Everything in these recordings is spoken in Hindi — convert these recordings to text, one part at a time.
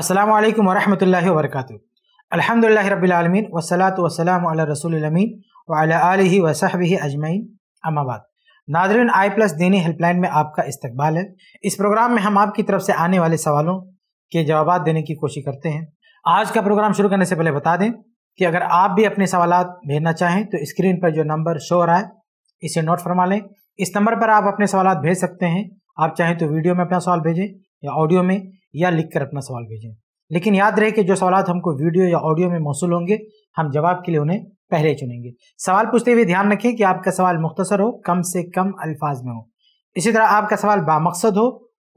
अस्सलाम वालेकुम वरहमतुल्लाहि वबरकातुहू अल्हम्दुलिल्लाहि रब्बिल आलमीन वस्सलातु वस्सलामु अला रसूलिल अमीन व अला आलिहि व सहबिहि अजमईन अमाबाद नादरीन आई प्लस दीनी हेल्पलाइन में आपका इस्तकबाल है इस प्रोग्राम में हम आपकी तरफ से आने वाले सवालों के जवाब देने की कोशिश करते हैं आज का प्रोग्राम शुरू करने से पहले बता दें कि अगर आप भी अपने सवाल भेजना चाहें तो स्क्रीन पर जो नंबर शो रहा है इसे नोट फरमा लें इस नंबर पर आप अपने सवाल भेज सकते हैं आप चाहें तो वीडियो में अपना सवाल भेजें या ऑडियो में या लिख कर अपना सवाल भेजें लेकिन याद रहे कि जो सवाल हमको वीडियो या ऑडियो में मौसू होंगे हम जवाब के लिए उन्हें पहले चुनेंगे सवाल पूछते हुए ध्यान रखें कि आपका सवाल मुख्तसर हो कम से कम अल्फाज में हो इसी तरह आपका सवाल बामकसद हो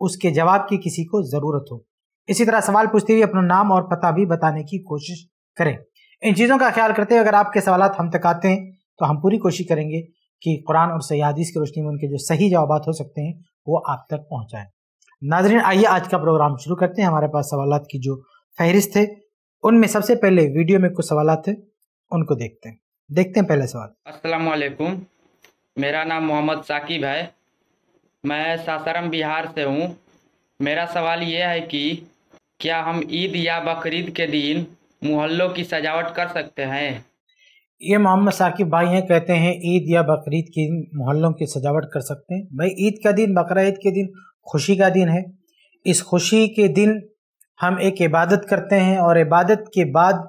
उसके जवाब की किसी को ज़रूरत हो इसी तरह सवाल पूछते हुए अपना नाम और पता भी बताने की कोशिश करें इन चीज़ों का ख्याल करते हुए अगर आपके सवाल हम तक आते हैं तो हम पूरी कोशिश करेंगे कि कुरान और सयादीस की रोशनी में उनके जो सही जवाब हो सकते हैं वो आप तक पहुँचाएँ नाजरीन आइए आज का प्रोग्राम शुरू करते हैं हमारे पास सवाल की जो फहरिस्त है उनमें सबसे पहले वीडियो में कुछ सवाल थे उनको देखते हैं देखते हैं पहले सवाल असलकुम मेरा नाम मोहम्मद साकिब है मैं सासाराम बिहार से हूँ मेरा सवाल ये है कि क्या हम ईद या बकरीद के दिन मोहल्लों की सजावट कर सकते हैं ये मोहम्मद साकिब भाई हैं कहते हैं ईद या बकरीद के दिन मोहल्लों की सजावट कर सकते हैं भाई ईद का दिन बकरा ईद के दिन खुशी का दिन है इस खुशी के दिन हम एक इबादत करते हैं और इबादत के बाद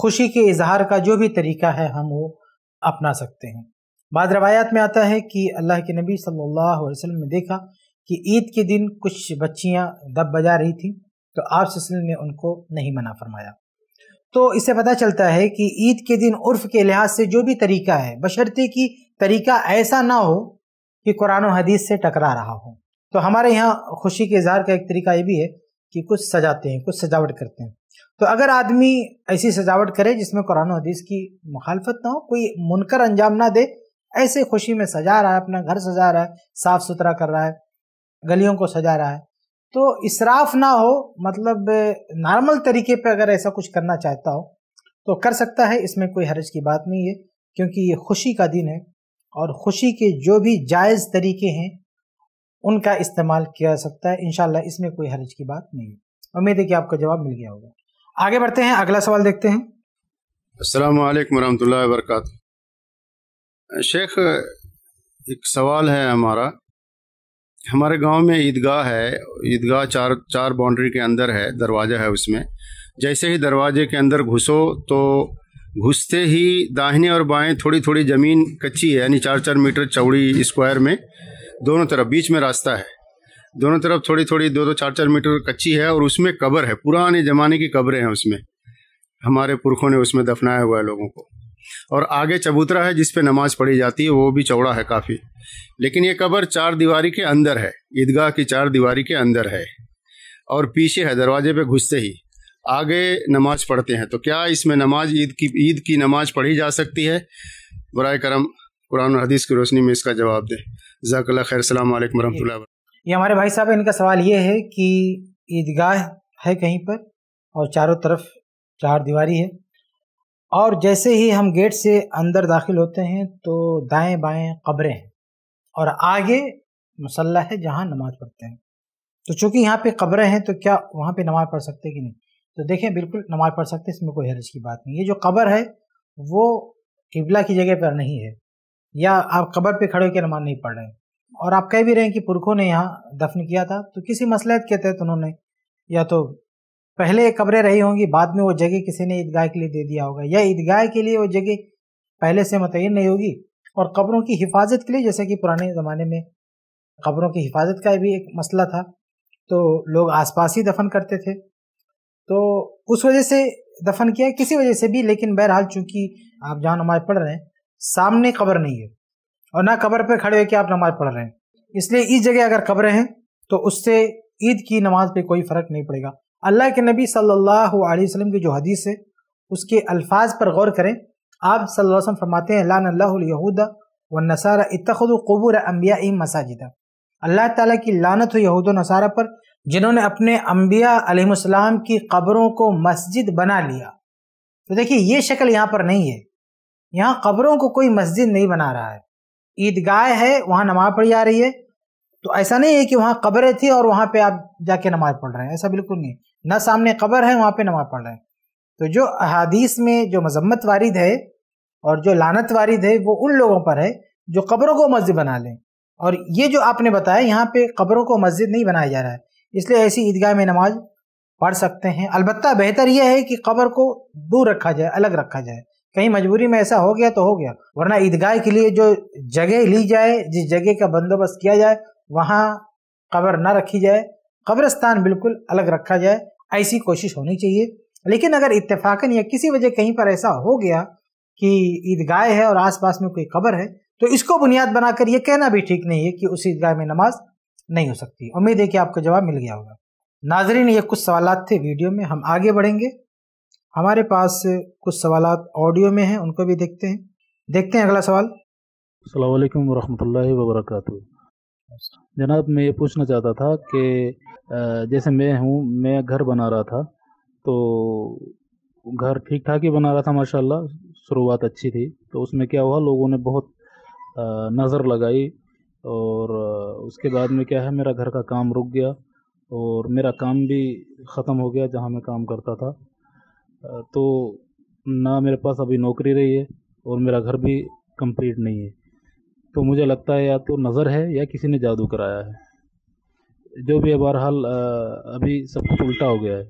खुशी के इजहार का जो भी तरीका है हम वो अपना सकते हैं बाद रवायात में आता है कि अल्लाह के नबी सल्लल्लाहु अलैहि वसल्लम ने देखा कि ईद के दिन कुछ बच्चियां दब बजा रही थी तो आप सिलसिले ने उनको नहीं मना फरमाया तो इससे पता चलता है कि ईद के दिन उर्फ के लिहाज से जो भी तरीका है बशर्ते कि तरीका ऐसा ना हो कि कुरान हदीस से टकरा रहा हो तो हमारे यहाँ खुशी के इजहार का एक तरीका ये भी है कि कुछ सजाते हैं कुछ सजावट करते हैं तो अगर आदमी ऐसी सजावट करे जिसमें कुरान हदीस की मुखालफत ना हो कोई मुनकर अंजाम ना दे ऐसे खुशी में सजा रहा है अपना घर सजा रहा है साफ सुथरा कर रहा है गलियों को सजा रहा है तो इसराफ ना हो मतलब नॉर्मल तरीके पे अगर ऐसा कुछ करना चाहता हो तो कर सकता है इसमें कोई हर्ज की बात नहीं है क्योंकि ये खुशी का दिन है और खुशी के जो भी जायज़ तरीके हैं उनका इस्तेमाल किया जा सकता है इनशाला इसमें कोई हरज की बात नहीं है उम्मीद है कि आपका जवाब मिल गया होगा आगे बढ़ते हैं अगला सवाल देखते हैं अस्सलाम वालेकुम रहमतुल्लाहि शेख एक सवाल है हमारा हमारे गांव में ईदगाह है ईदगाह चार चार बाउंड्री के अंदर है दरवाज़ा है उसमें जैसे ही दरवाजे के अंदर घुसो तो घुसते ही दाहिने और बाएं थोड़ी थोड़ी ज़मीन कच्ची है यानी चार चार मीटर चौड़ी स्क्वायर में दोनों तरफ बीच में रास्ता है दोनों तरफ थोड़ी थोड़ी दो दो चार चार मीटर कच्ची है और उसमें कब्र है पुराने ज़माने की कब्रें हैं उसमें हमारे पुरखों ने उसमें दफनाया हुआ है लोगों को और आगे चबूतरा है जिस नमाज पढ़ी जाती है वो भी चौड़ा है काफ़ी लेकिन ये कब्र चार दीवारी के अंदर है ईदगाह की चार दीवारी के अंदर है और पीछे है दरवाजे पे घुसते ही आगे नमाज पढ़ते हैं तो क्या इसमें नमाज ईद की ईद की नमाज पढ़ी जा सकती है बर करम कुरान हदीस की रोशनी में इसका जवाब दें जजाकल्ला खैर सलाम ये हमारे भाई साहब इनका सवाल ये है कि ईदगाह है कहीं पर और चारों तरफ चार दीवारी है और जैसे ही हम गेट से अंदर दाखिल होते हैं तो दाएं बाएं कब्रें हैं और आगे मसल्ला है जहां नमाज पढ़ते हैं तो चूंकि यहाँ पे कब्रें हैं तो क्या वहाँ पे नमाज पढ़ सकते कि नहीं तो देखें बिल्कुल नमाज पढ़ सकते इसमें कोई हरज की बात नहीं ये जो कब्र है वो किबला की जगह पर नहीं है या आप कबर पे खड़े होकर नमाज नहीं पढ़ रहे और आप कह भी रहे हैं कि पुरखों ने यहाँ दफन किया था तो किसी मसलहत के तहत उन्होंने या तो पहले कब्रें रही होंगी बाद में वो जगह किसी ने ईदगाह के लिए दे दिया होगा या ईदगाह के लिए वो जगह पहले से मतयन नहीं होगी और कब्रों की हिफाजत के लिए जैसे कि पुराने ज़माने में कब्रों की हिफाजत का भी एक मसला था तो लोग आसपास ही दफन करते थे तो उस वजह से दफन किया किसी वजह से भी लेकिन बहरहाल चूंकि आप जहाँ नमाज पढ़ रहे हैं सामने कब्र नहीं है और ना कब्र पर खड़े होकर आप नमाज पढ़ रहे हैं इसलिए इस जगह अगर कब्रें हैं तो उससे ईद की नमाज पर कोई फ़र्क नहीं पड़ेगा अल्लाह के नबी सल्लल्लाहु अलैहि वसल्लम की जो हदीस है उसके अल्फाज पर गौर करें आप सल्लल्लाहु अलैहि वसल्लम फरमाते हैं लान अल्लाहूदा व नसारा इतखद अम्बिया इम मसाजिदा अल्लाह ताला की लानत हो यहूद नसारा पर जिन्होंने अपने अम्बिया अलैहिस्सलाम की कब्रों को मस्जिद बना लिया तो देखिए ये शक्ल यहाँ पर नहीं है यहाँ कब्रों को कोई मस्जिद नहीं बना रहा है ईदगाह है वहाँ नमाज पढ़ी जा रही है तो ऐसा नहीं है कि वहाँ कब्रें थी और वहाँ पे आप जाके नमाज पढ़ रहे हैं ऐसा बिल्कुल नहीं ना सामने कब्र है वहाँ पे नमाज पढ़ रहे हैं तो जो अहादीस में जो मजम्मत वारिद है और जो लानत वारिद है वो उन लोगों पर है जो कब्रों को मस्जिद बना लें और ये जो आपने बताया यहाँ पे कब्रों को मस्जिद नहीं बनाया जा रहा है इसलिए ऐसी ईदगाह में नमाज पढ़ सकते हैं अलबत्ता बेहतर यह है कि कब्र को दूर रखा जाए अलग रखा जाए कहीं मजबूरी में ऐसा हो गया तो हो गया वरना ईदगाह के लिए जो जगह ली जाए जिस जगह का बंदोबस्त किया जाए वहाँ कब्र ना रखी जाए कब्रस्तान बिल्कुल अलग रखा जाए ऐसी कोशिश होनी चाहिए लेकिन अगर इतफाकन या किसी वजह कहीं पर ऐसा हो गया कि ईदगाह है और आसपास में कोई कब्र है तो इसको बुनियाद बनाकर यह कहना भी ठीक नहीं है कि उस ईदगाह में नमाज नहीं हो सकती उम्मीद है कि आपको जवाब मिल गया होगा नाजरीन ये कुछ सवाल थे वीडियो में हम आगे बढ़ेंगे हमारे पास कुछ सवाल ऑडियो में हैं उनको भी देखते हैं देखते हैं अगला सवाल सलामकम वरहमल वबरक जनाब मैं ये पूछना चाहता था कि जैसे मैं हूँ मैं घर बना रहा था तो घर ठीक ठाक ही बना रहा था माशाल्लाह शुरुआत अच्छी थी तो उसमें क्या हुआ लोगों ने बहुत नज़र लगाई और उसके बाद में क्या है मेरा घर का काम रुक गया और मेरा काम भी ख़त्म हो गया जहाँ मैं काम करता था तो ना मेरे पास अभी नौकरी रही है और मेरा घर भी कंप्लीट नहीं है तो मुझे लगता है या तो नज़र है या किसी ने जादू कराया है जो भी है बहरहाल अभी सब कुछ उल्टा हो गया है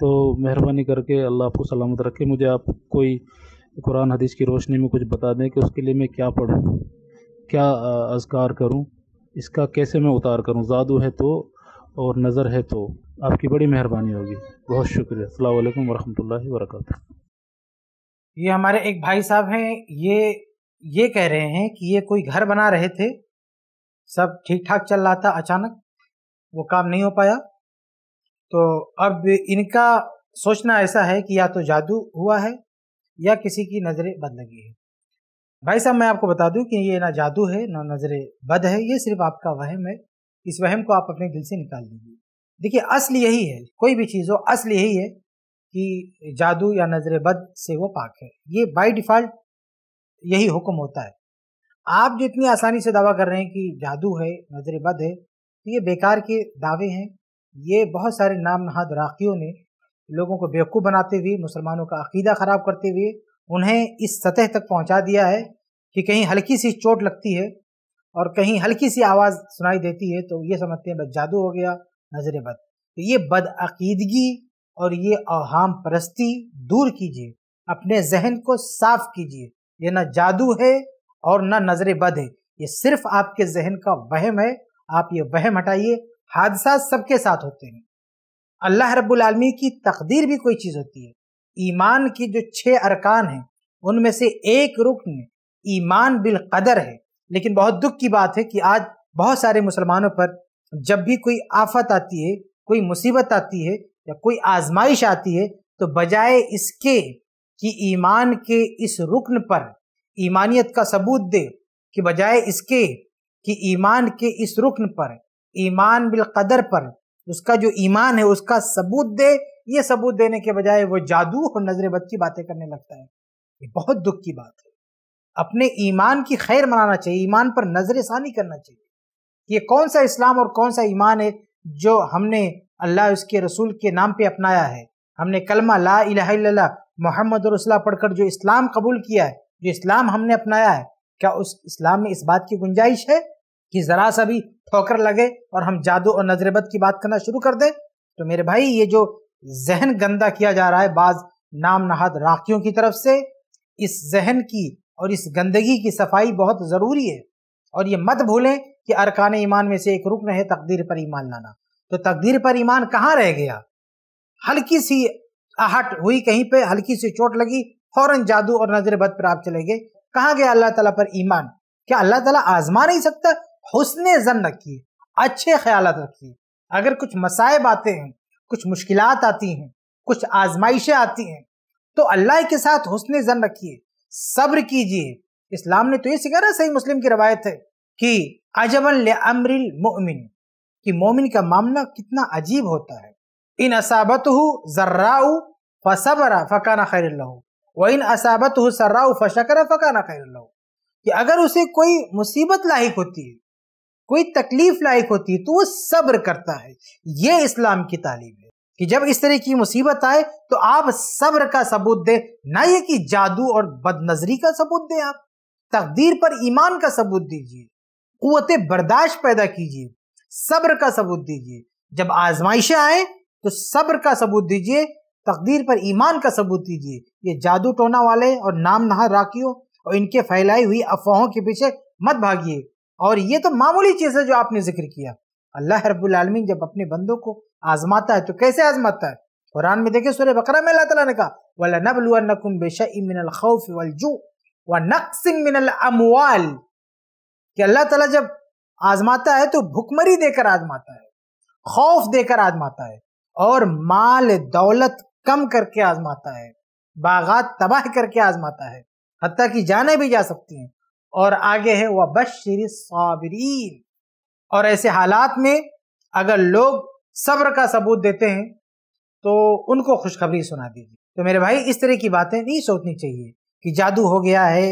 तो मेहरबानी करके अल्लाह आपको सलामत रखे मुझे आप कोई कुरान हदीस की रोशनी में कुछ बता दें कि उसके लिए मैं क्या पढ़ूँ क्या अजकार करूँ इसका कैसे मैं उतार करूँ जादू है तो और नज़र है तो आपकी बड़ी मेहरबानी होगी बहुत शुक्रिया अल्लाम वरहमल वरक ये हमारे एक भाई साहब हैं ये ये कह रहे हैं कि ये कोई घर बना रहे थे सब ठीक ठाक चल रहा था अचानक वो काम नहीं हो पाया तो अब इनका सोचना ऐसा है कि या तो जादू हुआ है या किसी की नज़रें बद लगी है भाई साहब मैं आपको बता दूं कि ये ना जादू है ना नज़रें बद है ये सिर्फ आपका वहम है इस वहम को आप अपने दिल से निकाल दीजिए देखिए असल यही है कोई भी चीज़ हो असल यही है कि जादू या नजर बद से वो पाक है ये बाई डिफ़ॉल्ट यही हुक्म होता है आप जो इतनी आसानी से दावा कर रहे हैं कि जादू है नजर बद है तो ये बेकार के दावे हैं ये बहुत सारे नाम नहाद राखियों ने लोगों को बेवकूफ़ बनाते हुए मुसलमानों का अकीदा ख़राब करते हुए उन्हें इस सतह तक पहुंचा दिया है कि कहीं हल्की सी चोट लगती है और कहीं हल्की सी आवाज़ सुनाई देती है तो ये समझते हैं बस जादू हो गया नजर बद तो ये बदअकीदगी और ये अहम परस्ती दूर कीजिए अपने जहन को साफ कीजिए ये ना जादू है और ना नजर बद है ये सिर्फ आपके जहन का वहम है आप ये वहम हटाइए हादसा सबके साथ होते हैं अल्लाह रबालमी की तकदीर भी कोई चीज़ होती है ईमान की जो छः अरकान हैं उनमें से एक रुकन ईमान बिल कदर है लेकिन बहुत दुख की बात है कि आज बहुत सारे मुसलमानों पर जब भी कोई आफत आती है कोई मुसीबत आती है या कोई आजमाइश आती है तो बजाय इसके कि ईमान के इस रुकन पर ईमानियत का सबूत दे कि बजाय इसके कि ईमान के इस रुकन पर ईमान बिल कदर पर उसका जो ईमान है उसका सबूत दे ये सबूत देने के बजाय वो जादू और नजरेबद की बातें करने लगता है ये बहुत दुख की बात है अपने ईमान की खैर मनाना चाहिए ईमान पर नजर ऐसानी करना चाहिए ये कौन सा इस्लाम और कौन सा ईमान है जो हमने अल्लाह उसके रसूल के नाम पे अपनाया है हमने कलमा ला इला मोहम्मद रसुल्ला पढ़कर जो इस्लाम कबूल किया है जो इस्लाम हमने अपनाया है क्या उस इस्लाम में इस बात की गुंजाइश है कि ज़रा सा भी ठोकर लगे और हम जादू और नजरबद की बात करना शुरू कर दें तो मेरे भाई ये जो जहन गंदा किया जा रहा है बाज नाम नहाद राखियों की तरफ से इस जहन की और इस गंदगी की सफाई बहुत ज़रूरी है और ये मत भूलें कि अरकान ईमान में से एक रुकन है तकदीर पर ईमान लाना तो तकदीर पर ईमान कहाँ रह गया हल्की सी आहट हुई कहीं पे हल्की सी चोट लगी फौरन जादू और नजर बद पर आप चले गए कहाँ गया अल्लाह ताला पर ईमान क्या अल्लाह ताला आजमा नहीं सकता हुसन जन रखिए अच्छे ख्याल रखिए अगर कुछ मसायब आते हैं कुछ मुश्किल आती हैं कुछ आजमाइशें आती हैं तो अल्लाह के साथ हुसन जन रखिए सब्र कीजिए इस्लाम ने तो ये सिखाया सही मुस्लिम की रवायत है कि अजबन अमरिल मोमिन कि मोमिन का मामला कितना अजीब होता है इन असाबत हो जर्राऊ फसबरा फ़काना खैर व इन असाबत हु सर्राऊ फशकरा फ़काना खैर कि अगर उसे कोई मुसीबत लायक होती है कोई तकलीफ लायक होती है तो वो सब्र करता है ये इस्लाम की तालीम है कि जब इस तरह की मुसीबत आए तो आप सब्र का सबूत दें ना ये कि जादू और बदनजरी का सबूत दें आप तकदीर पर ईमान का सबूत दीजिए कुत बर्दाश्त पैदा कीजिए सब्र का सबूत दीजिए जब आजमाइशें आए तो सब्र का सबूत दीजिए तकदीर पर ईमान का सबूत दीजिए ये जादू टोना वाले और नाम नहा राखियों और इनके फैलाई हुई अफवाहों के पीछे मत भागिए और ये तो मामूली चीज़ है जो आपने जिक्र किया अल्लाह रब्बुल जब अपने बंदों को आजमाता है तो कैसे आजमाता है कुरान में देखिए सूर्य बकरा में अल्लाह तला ने कहा वला नबलुअनकुम मिनल खौफ वल जू व नक्सिम मिनल अमवाल कि अल्लाह ताला जब आजमाता है तो भुखमरी देकर आजमाता है खौफ देकर आजमाता है और माल दौलत कम करके आजमाता है बागात तबाह करके आजमाता है हती कि जाने भी जा सकती हैं और आगे है वह बशरी साबरीन और ऐसे हालात में अगर लोग सब्र का सबूत देते हैं तो उनको खुशखबरी सुना दीजिए तो मेरे भाई इस तरह की बातें नहीं सोचनी चाहिए कि जादू हो गया है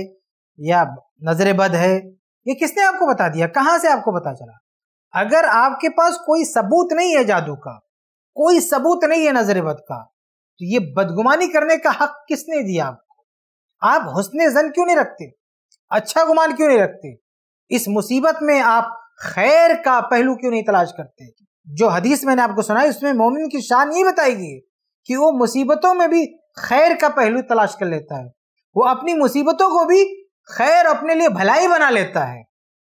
या नजर बद है ये किसने आपको बता दिया कहां से आपको पता चला अगर आपके पास कोई सबूत नहीं है जादू का कोई सबूत नहीं है नजर बद का तो ये बदगुमानी करने का हक किसने दिया आपको आप हुसन जन क्यों नहीं रखते अच्छा गुमान क्यों नहीं रखते इस मुसीबत में आप खैर का पहलू क्यों नहीं तलाश करते जो हदीस मैंने आपको सुनाई उसमें मोमिन की शान ये बताएगी कि वो मुसीबतों में भी खैर का पहलू तलाश कर लेता है वो अपनी मुसीबतों को भी खैर अपने लिए भलाई बना लेता है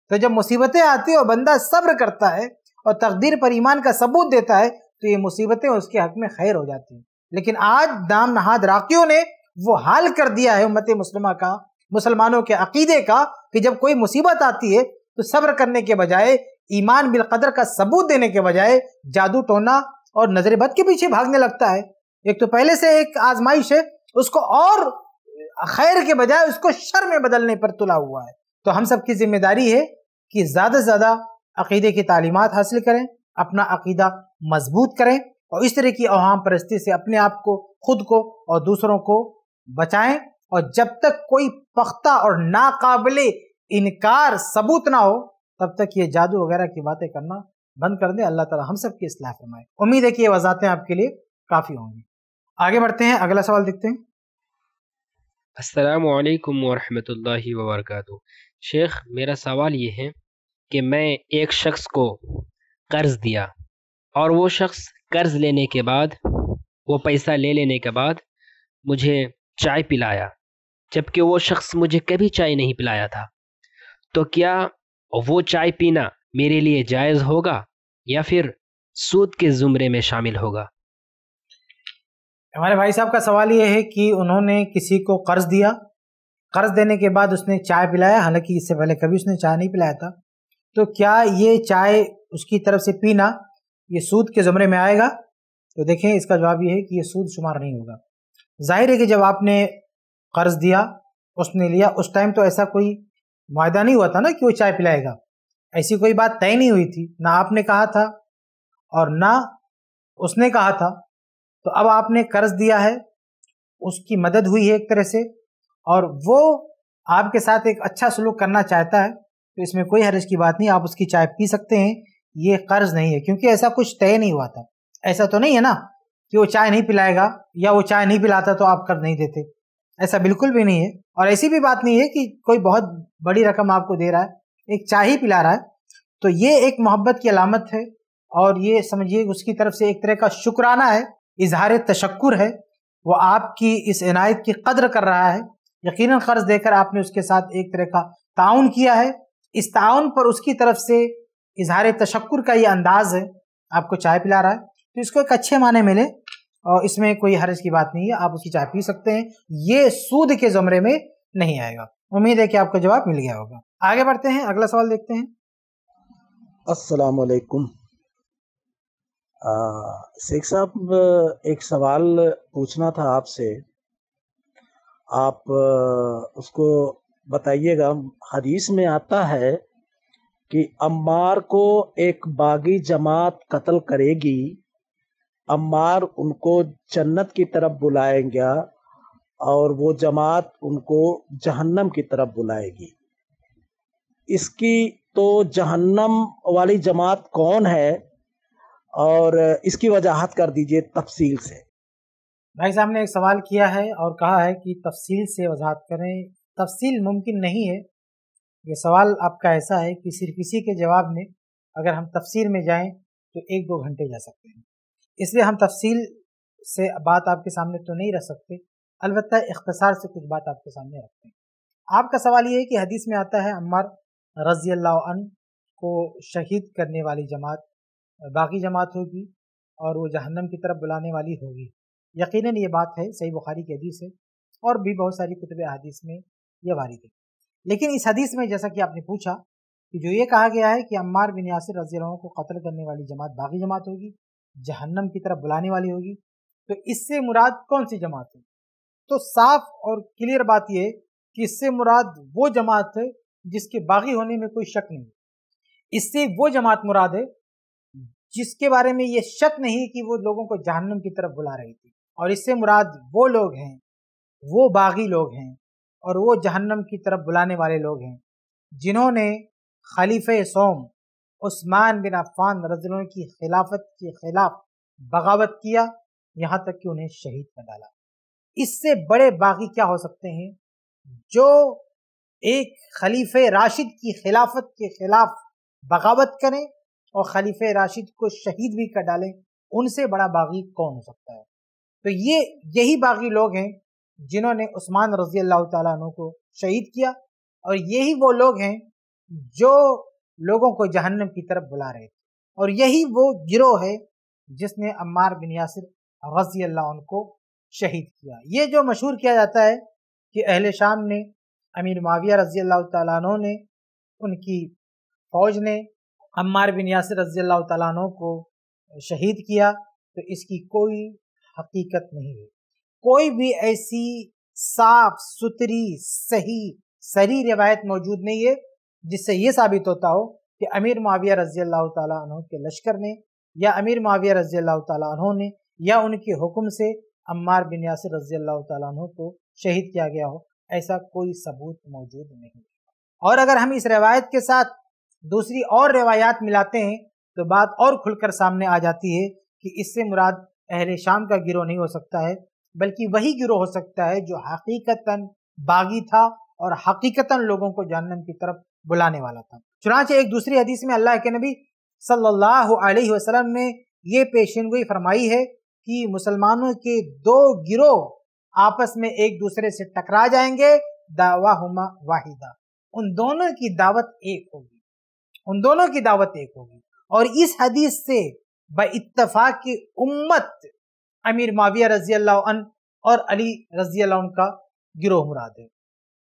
तो जब मुसीबतें आती है और बंदा सब्र करता है और तकदीर पर ईमान का सबूत देता है तो ये मुसीबतें उसके हक में खैर हो जाती हैं लेकिन आज दाम नहाद राकियों ने वो हाल कर दिया है उम्मत मुसलमा का मुसलमानों के अकीदे का कि जब कोई मुसीबत आती है तो सब्र करने के बजाय ईमान बिलकदर का सबूत देने के बजाय जादू टोना और नजर बद के पीछे भागने लगता है एक तो पहले से एक आजमाइश है उसको और खैर के बजाय उसको शर में बदलने पर तुला हुआ है तो हम सबकी जिम्मेदारी है कि ज़्यादा से ज़्यादा अकीदे की तालीमत हासिल करें अपना अकीदा मजबूत करें और इस तरह की अवाम परस्ती से अपने आप को खुद को और दूसरों को बचाएं और जब तक कोई पख्ता और नाकाबिल इनकार सबूत ना हो तब तक ये जादू वगैरह की बातें करना बंद कर दें अल्लाह ताला हम सब की इसलाह फरमाए उम्मीद है कि ये वजातें आपके लिए काफ़ी होंगी आगे बढ़ते हैं अगला सवाल देखते हैं असलकम वरहमल वबरक शेख मेरा सवाल ये है कि मैं एक शख्स को कर्ज़ दिया और वो शख्स कर्ज़ लेने के बाद वो पैसा ले लेने के बाद मुझे चाय पिलाया जबकि वो शख्स मुझे कभी चाय नहीं पिलाया था तो क्या और वो चाय पीना मेरे लिए जायज़ होगा या फिर सूद के जुमरे में शामिल होगा हमारे भाई साहब का सवाल ये है कि उन्होंने किसी को कर्ज दिया कर्ज देने के बाद उसने चाय पिलाया हालांकि इससे पहले कभी उसने चाय नहीं पिलाया था तो क्या ये चाय उसकी तरफ से पीना ये सूद के जुमरे में आएगा तो देखें इसका जवाब ये है कि ये सूद शुमार नहीं होगा जाहिर है कि जब आपने कर्ज दिया उसने लिया उस टाइम तो ऐसा कोई वायदा नहीं हुआ था ना कि वो चाय पिलाएगा ऐसी कोई बात तय नहीं हुई थी ना आपने कहा था और ना उसने कहा था तो अब आपने कर्ज दिया है उसकी मदद हुई है एक तरह से और वो आपके साथ एक अच्छा सलूक करना चाहता है तो इसमें कोई हरज की बात नहीं आप उसकी चाय पी सकते हैं ये कर्ज नहीं है क्योंकि ऐसा कुछ तय नहीं हुआ था ऐसा तो नहीं है ना कि वो चाय नहीं पिलाएगा या वो चाय नहीं पिलाता तो आप कर्ज नहीं देते ऐसा बिल्कुल भी नहीं है और ऐसी भी बात नहीं है कि कोई बहुत बड़ी रकम आपको दे रहा है एक चाय ही पिला रहा है तो ये एक मोहब्बत की अलामत है और ये समझिए उसकी तरफ से एक तरह का शुक्राना है इजहार तशक्र है वो आपकी इस इनायत की कदर कर रहा है यकीनन कर्ज देकर आपने उसके साथ एक तरह का ताउन किया है इस ताउन पर उसकी तरफ से इजहार तशक्र का ये अंदाज है आपको चाय पिला रहा है तो इसको एक अच्छे माने मिले और इसमें कोई हरज की बात नहीं है आप उसकी चाय पी सकते हैं ये सूद के जमरे में नहीं आएगा उम्मीद है कि आपको जवाब मिल गया होगा आगे बढ़ते हैं अगला सवाल देखते हैं अस्सलाम वालेकुम शेख साहब एक सवाल पूछना था आपसे आप उसको बताइएगा हदीस में आता है कि अम्मार को एक बागी जमात कत्ल करेगी अम्मार उनको जन्नत की तरफ बुलाएंगे और वो जमात उनको जहन्नम की तरफ बुलाएगी इसकी तो जहन्नम वाली जमात कौन है और इसकी वजाहत कर दीजिए तफसील से भाई साहब ने एक सवाल किया है और कहा है कि तफसील से वजाहत करें तफसील मुमकिन नहीं है ये सवाल आपका ऐसा है कि सिर्फ इसी के जवाब में अगर हम तफसील में जाएं तो एक दो घंटे जा सकते हैं इसलिए हम तफसील से बात आपके सामने तो नहीं रख सकते अलबत् इख्तसार से कुछ बात आपके सामने रखते हैं आपका सवाल ये है कि हदीस में आता है अमर रजी अन को शहीद करने वाली जमात बाकी जमात होगी और वो जहन्नम की तरफ बुलाने वाली होगी यकीनन ये बात है सही बुखारी की हदीस है और भी बहुत सारी कुतब हदीस में यह वारिद है लेकिन इस हदीस में जैसा कि आपने पूछा कि जो ये कहा गया है कि अम्मार बिन यासिर रजी को कत्ल करने वाली जमात बागी जमात होगी जहन्नम की तरफ बुलाने वाली होगी तो इससे मुराद कौन सी जमात है तो साफ और क्लियर बात यह कि इससे मुराद वो जमात है जिसके बागी होने में कोई शक नहीं इससे वो जमात मुराद है जिसके बारे में ये शक नहीं कि वो लोगों को जहन्नम की तरफ बुला रही थी और इससे मुराद वो लोग हैं वो बागी लोग हैं और वो जहन्नम की तरफ बुलाने वाले लोग हैं जिन्होंने खलीफ सोम उस्मान बिन अफान रजलों की खिलाफत के खिलाफ बगावत किया यहाँ तक कि उन्हें शहीद कर डाला इससे बड़े बागी क्या हो सकते हैं जो एक खलीफे राशिद की खिलाफत के खिलाफ बगावत करें और खलीफे राशिद को शहीद भी कर डालें उनसे बड़ा बागी कौन हो सकता है तो ये यही बागी लोग हैं जिन्होंने उस्मान रजी अल्लाह तु को शहीद किया और यही वो लोग हैं जो लोगों को जहन्नम की तरफ बुला रहे थे और यही वो गिरोह है जिसने अम्मार बिन यासिर रजी अल्लाह को शहीद किया ये जो मशहूर किया जाता है कि अहल शाम ने अमीर माविया रजी अल्लाह तु ने उनकी फ़ौज ने अम्मार बिन यासिर रजी अल्लाह तु को शहीद किया तो इसकी कोई हकीकत नहीं है कोई भी ऐसी साफ सुथरी सही सरी रिवायत मौजूद नहीं है जिससे ये साबित होता हो कि अमीर माविया रजी अल्लाह तु के लश्कर ने या अमीर माविया रजी अल्लाह तु ने या उनके हुक्म से अम्मार बिन यासर रजी अल्लाह तु को शहीद किया गया हो ऐसा कोई सबूत मौजूद नहीं और अगर हम इस रवायत के साथ दूसरी और रवायात मिलाते हैं तो बात और खुलकर सामने आ जाती है कि इससे मुराद अहल शाम का गिरोह नहीं हो सकता है बल्कि वही गिरोह हो सकता है जो हकीकता बागी था और हकीकता लोगों को जानने की तरफ बुलाने वाला था चुनाचे एक दूसरी हदीस में अल्लाह के नबी सल्लल्लाहु अलैहि वसल्लम ने ये पेशन गोई फरमाई है कि मुसलमानों के दो गिरोह आपस में एक दूसरे से टकरा जाएंगे दावा हुमा वाहिदा उन दोनों की दावत एक होगी उन दोनों की दावत एक होगी और इस हदीस से ब इतफाक की उम्मत अमीर माविया रजी अल्लाह और अली रजी अल्लाह का गिरोह मुराद है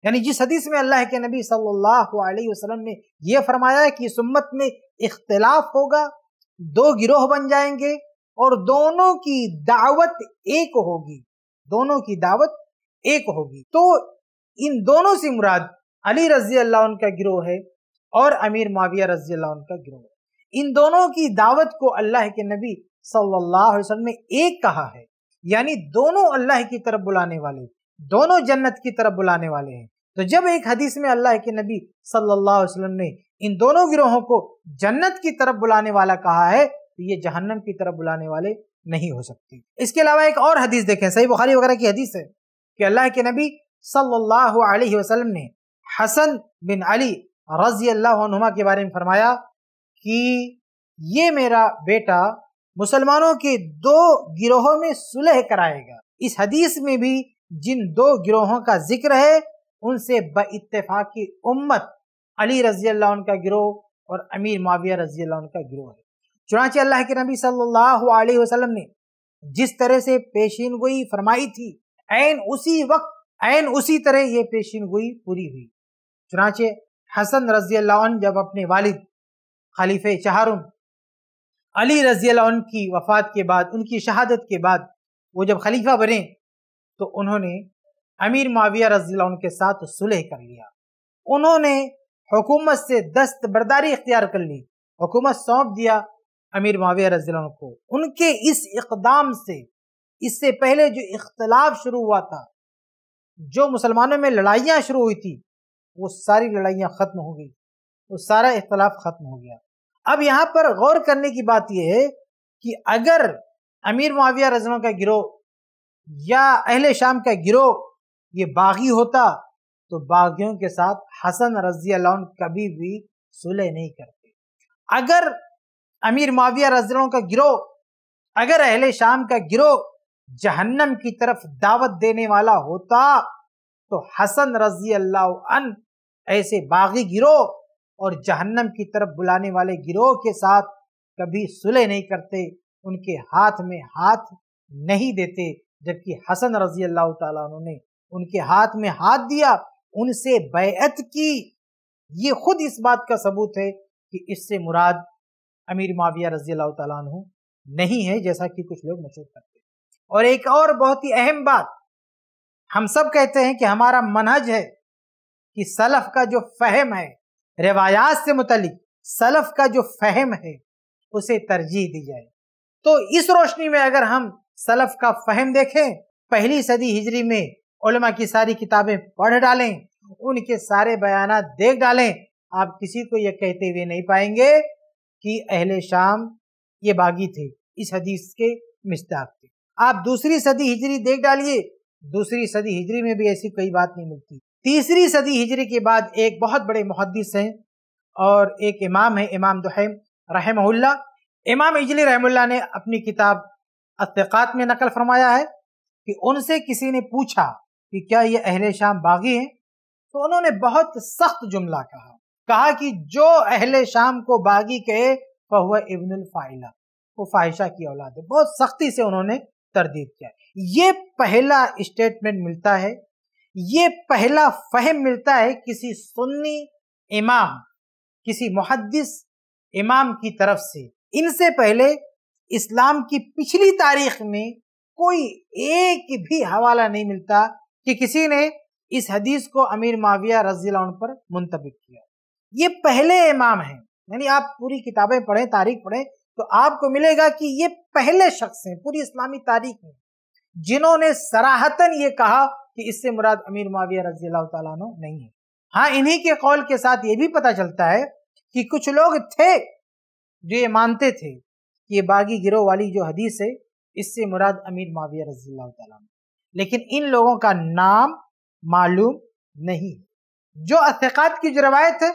यानी जिस हदीस में अल्लाह के नबी सल्लल्लाहु अलैहि वसल्लम ने यह फरमाया कि इस उम्मत में इख्तलाफ होगा दो गिरोह बन जाएंगे और दोनों की दावत एक होगी दोनों की दावत एक होगी तो इन दोनों से मुराद अली रजी अल्लाह उनका गिरोह है और अमीर माविया रजी अल्लाह उनका गिरोह है इन दोनों की दावत को अल्लाह के नबी सल्लल्लाहु अलैहि वसल्लम ने एक कहा है यानी दोनों अल्लाह की तरफ बुलाने वाले दोनों जन्नत की तरफ बुलाने वाले हैं तो जब एक हदीस में अल्लाह के नबी सल्लल्लाहु अलैहि वसल्लम ने इन दोनों गिरोहों को जन्नत की तरफ बुलाने वाला कहा है तो ये जहन्नम की तरफ बुलाने वाले नहीं हो सकते इसके अलावा एक और हदीस देखें सही बुखारी वगैरह की हदीस है कि अल्लाह के नबी सल्लल्लाहु अलैहि वसल्लम ने हसन बिन अली रजी अल्लाह के बारे में फरमाया कि ये मेरा बेटा मुसलमानों के दो गिरोहों में सुलह कराएगा इस हदीस में भी जिन दो गिरोहों का जिक्र है उनसे ब इतफाकी उम्मत अली रजी का गिरोह और अमीर माविया रजी का गिरोह है चुनाच अल्लाह के नबी सल्लल्लाहु अलैहि वसल्लम ने जिस तरह से पेशीन गोई फरमाई थी एन उसी वक्त एन उसी तरह ये पेशीन गोई पूरी हुई चुनाचे हसन रजी जब अपने वालिद खलीफे चहारुम अली रजी की वफात के बाद उनकी शहादत के बाद वो जब खलीफा बने तो उन्होंने अमीर माविया रजीला के साथ सुलह कर लिया उन्होंने हुकूमत से दस्त बर्दारी इख्तियार कर ली हुकूमत सौंप दिया अमीर माविया रजीला को उनके इस इकदाम से इससे पहले जो इख्तलाफ शुरू हुआ था जो मुसलमानों में लड़ाइयाँ शुरू हुई थी वो सारी लड़ाइयाँ ख़त्म हो गई वो सारा इख्तलाफ ख़त्म हो गया अब यहाँ पर गौर करने की बात यह है कि अगर अमीर माविया रजनों का गिरोह या अहले शाम का गिरोह ये बागी होता तो बागियों के साथ हसन रजी कभी भी सुलह नहीं करते अगर अमीर माविया रजलों का गिरोह अगर अहले शाम का गिरोह जहन्नम की तरफ दावत देने वाला होता तो हसन रजी अन ऐसे बागी गिरोह और जहन्नम की तरफ बुलाने वाले गिरोह के साथ कभी सुलह नहीं करते उनके हाथ में हाथ नहीं देते जबकि हसन रजी अल्लाह तु ने उनके हाथ में हाथ दिया उनसे बैत की ये खुद इस बात का सबूत है कि इससे मुराद अमीर माविया रजी अल्लाह तु नहीं है जैसा कि कुछ लोग मशहूर करते हैं और एक और बहुत ही अहम बात हम सब कहते हैं कि हमारा मनहज है कि सलफ का जो फहम है रिवायात से मुतलिक सलफ का जो फहम है उसे तरजीह दी जाए तो इस रोशनी में अगर हम सलफ का फहम देखें पहली सदी हिजरी में उलमा की सारी किताबें पढ़ डालें उनके सारे बयान देख डालें आप किसी को यह कहते हुए नहीं पाएंगे कि अहले शाम ये बागी थे इस हदीस के मिस्ताक थे आप दूसरी सदी हिजरी देख डालिए दूसरी सदी हिजरी में भी ऐसी कोई बात नहीं मिलती तीसरी सदी हिजरी के बाद एक बहुत बड़े मुहदस हैं और एक इमाम है इमाम दुहैम रहमल्ला इमाम इजली रहमुल्ला ने अपनी किताब अतिकात में नकल फरमाया है कि उनसे किसी ने पूछा कि क्या ये अहल शाम बागी हैं तो उन्होंने बहुत सख्त जुमला कहा कहा कि जो अहल शाम को बागी कहे वह हुआ इबन फाइला वो फाहिशा की औलाद है बहुत सख्ती से उन्होंने तरदीद किया ये पहला स्टेटमेंट मिलता है ये पहला फहम मिलता है किसी सुन्नी इमाम किसी मुहदस इमाम की तरफ से इनसे पहले इस्लाम की पिछली तारीख में कोई एक भी हवाला नहीं मिलता कि किसी ने इस हदीस को अमीर माविया रजील पर मुंतबिक किया ये पहले इमाम हैं यानी आप पूरी किताबें पढ़ें तारीख पढ़ें तो आपको मिलेगा कि ये पहले शख्स हैं पूरी इस्लामी तारीख में जिन्होंने सराहतन ये कहा कि इससे मुराद अमीर माविया रजील तु नहीं है हाँ इन्हीं के कौल के साथ ये भी पता चलता है कि कुछ लोग थे जो ये मानते थे ये बागी गिरोह वाली जो हदीस है इससे मुराद अमीर माविया रजील लेकिन इन लोगों का नाम मालूम नहीं जो अतकात की जो रवायत है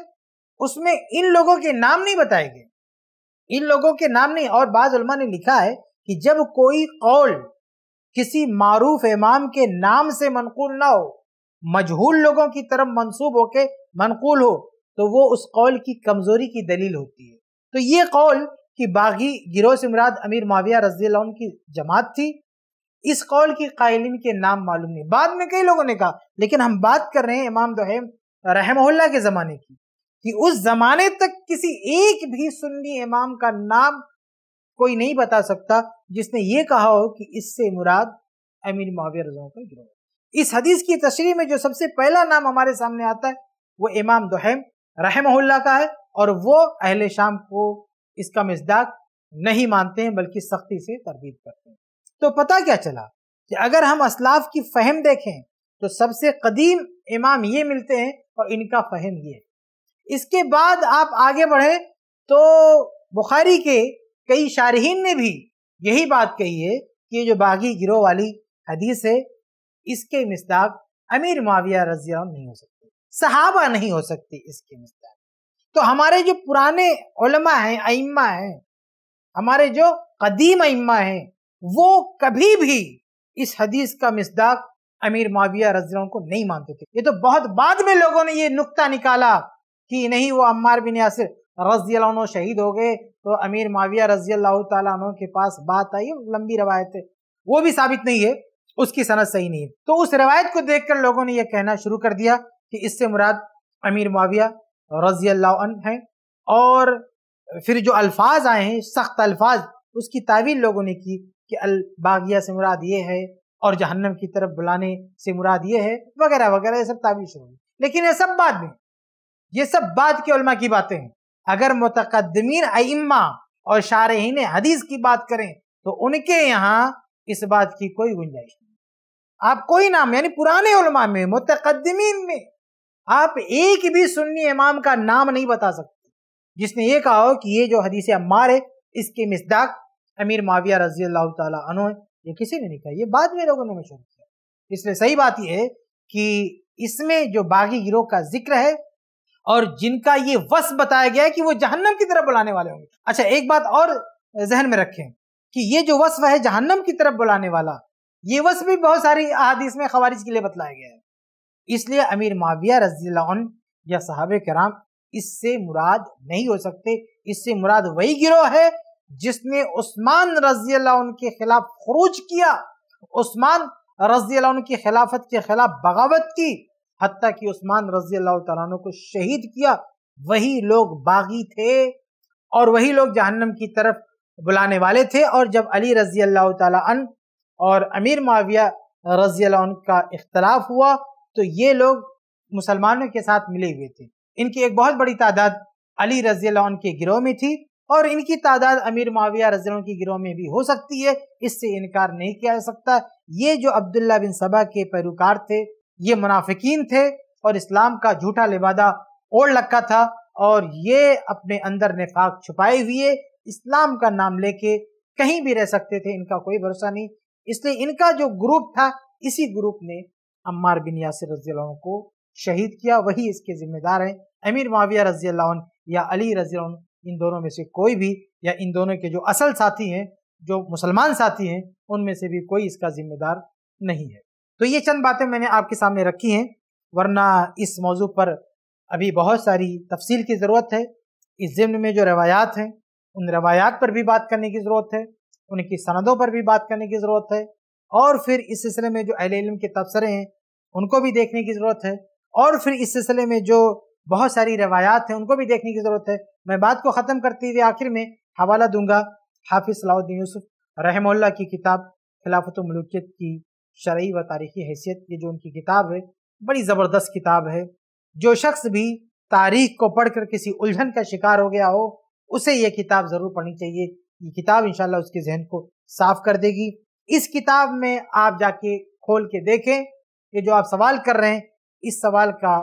उसमें इन लोगों के नाम नहीं बताए गए इन लोगों के नाम नहीं और बाज़ा ने लिखा है कि जब कोई कौल किसी मारूफ इमाम के नाम से मनकूल ना हो मजहूल लोगों की तरफ मनसूब होके मनकूल हो तो वो उस कौल की कमजोरी की दलील होती है तो ये कौल कि बागी गिरोह मुराद अमीर माविया रजी की जमात थी इस कौल की कायलिन के नाम मालूम नहीं बाद में कई लोगों ने कहा लेकिन हम बात कर रहे हैं इमाम दोहेम रहमोल्ला के ज़माने की कि उस ज़माने तक किसी एक भी सुन्नी इमाम का नाम कोई नहीं बता सकता जिसने ये कहा हो कि इससे मुराद अमीर माविया रजाओं का गिरोह इस हदीस की तशरी में जो सबसे पहला नाम हमारे सामने आता है वो इमाम दोहेम रहमोल्ला का है और वो अहले शाम को इसका मजदाक नहीं मानते हैं बल्कि सख्ती से तरबीत करते हैं तो पता क्या चला कि अगर हम असलाफ की फहम देखें तो सबसे कदीम इमाम ये मिलते हैं और इनका फहम ये इसके बाद आप आगे बढ़े तो बुखारी के कई शारहन ने भी यही बात कही है कि जो बागी गिरोह वाली हदीस है इसके मसदाक अमीर माविया रजिया नहीं हो सकते सहाबा नहीं हो सकते इसके मसदाक तो हमारे जो पुराने उलमा हैं अइम्मा हैं हमारे जो कदीम अइम्मा हैं वो कभी भी इस हदीस का मिसदाक अमीर माविया रजरा को नहीं मानते थे ये तो बहुत बाद में लोगों ने ये नुक्ता निकाला कि नहीं वो अम्मार बिन यासिर रजी शहीद हो गए तो अमीर माविया रजी अल्लाह के पास बात आई लंबी रवायत है वो भी साबित नहीं है उसकी सनत सही नहीं है तो उस रवायत को देखकर लोगों ने यह कहना शुरू कर दिया कि इससे मुराद अमीर माविया रजी अल्लाह हैं और फिर जो अल्फाज आए हैं सख्त अल्फाज उसकी तावील लोगों ने की कि अलबागिया से मुराद ये है और जहन्नम की तरफ बुलाने से मुराद ये है वगैरह वगैरह ये सब तावील शुरू हुई लेकिन ये सब बाद में ये सब बाद के उलमा की बातें हैं अगर मतकदमीन अम्मा और शारहीन हदीस की बात करें तो उनके यहाँ इस बात की कोई गुंजाइश नहीं आप कोई नाम यानी पुराने उलमा में मुतकद्दमीन में आप एक भी सुन्नी इमाम का नाम नहीं बता सकते जिसने ये कहा हो कि ये जो हदीस अम्मार है इसके मिसदाक अमीर माविया रजी अल्लाह तु है ये किसी ने नहीं कहा ये बाद में लोगों ने मशहूर किया इसलिए सही बात यह है कि इसमें जो बागी गिरोह का जिक्र है और जिनका ये वस बताया गया है कि वो जहन्नम की तरफ बुलाने वाले होंगे अच्छा एक बात और जहन में रखें कि ये जो वस्फ है जहन्नम की तरफ बुलाने वाला ये वस्फ भी बहुत सारी अहादीस में खवारिज के लिए बतलाया गया है इसलिए अमीर माविया रजील या साहब कराम इससे मुराद नहीं हो सकते इससे मुराद वही गिरोह है जिसने उस्मान रजी के खिलाफ खरूज किया उस्मान रजी की खिलाफत के खिलाफ बगावत की हती कि उस्मान रजी तु को शहीद किया वही लोग बागी थे और वही लोग जहन्नम की तरफ बुलाने वाले थे और जब अली रजी अल्लाह तन और अमीर माविया रजी का इख्तलाफ हुआ तो ये लोग मुसलमानों के साथ मिले हुए थे इनकी एक बहुत बड़ी तादाद अली रजी के गिरोह में थी और इनकी तादाद अमीर माविया रजलों की गिरोह में भी हो सकती है इससे इनकार नहीं किया जा सकता ये जो अब्दुल्ला बिन सबा के पैरोकार थे ये मुनाफिकीन थे और इस्लाम का झूठा लिबादा ओढ़ रखा था और ये अपने अंदर नफाक छुपाए हुए इस्लाम का नाम लेके कहीं भी रह सकते थे इनका कोई भरोसा नहीं इसलिए इनका जो ग्रुप था इसी ग्रुप ने अम्मार बिन यासिर रजी को शहीद किया वही इसके जिम्मेदार हैं अमीर माविया रजी या अली रजी इन दोनों में से कोई भी या इन दोनों के जो असल साथी हैं जो मुसलमान साथी हैं उनमें से भी कोई इसका जिम्मेदार नहीं है तो ये चंद बातें मैंने आपके सामने रखी हैं वरना इस मौजू पर अभी बहुत सारी तफसील की ज़रूरत है इस ज़िम्न में जो रवायात हैं उन रवायात पर भी बात करने की ज़रूरत है उनकी सनदों पर भी बात करने की ज़रूरत है और फिर इस सिलसिले में जो अहल इल्म के तबसरे हैं उनको भी देखने की ज़रूरत है और फिर इस सिलसिले में जो बहुत सारी रवायात हैं उनको भी देखने की ज़रूरत है मैं बात को ख़त्म करते हुए आखिर में हवाला दूंगा हाफिज़ सलाउद्दीन यूसुफ रहमल्ला की किताब खिलाफत मलुकियत की शर्य व तारीखी हैसियत ये जो उनकी किताब है बड़ी ज़बरदस्त किताब है जो शख्स भी तारीख को पढ़कर किसी उलझन का शिकार हो गया हो उसे यह किताब ज़रूर पढ़नी चाहिए ये किताब इनशाला उसके जहन को साफ कर देगी इस किताब में आप जाके खोल के देखें ये जो आप सवाल कर रहे हैं इस सवाल का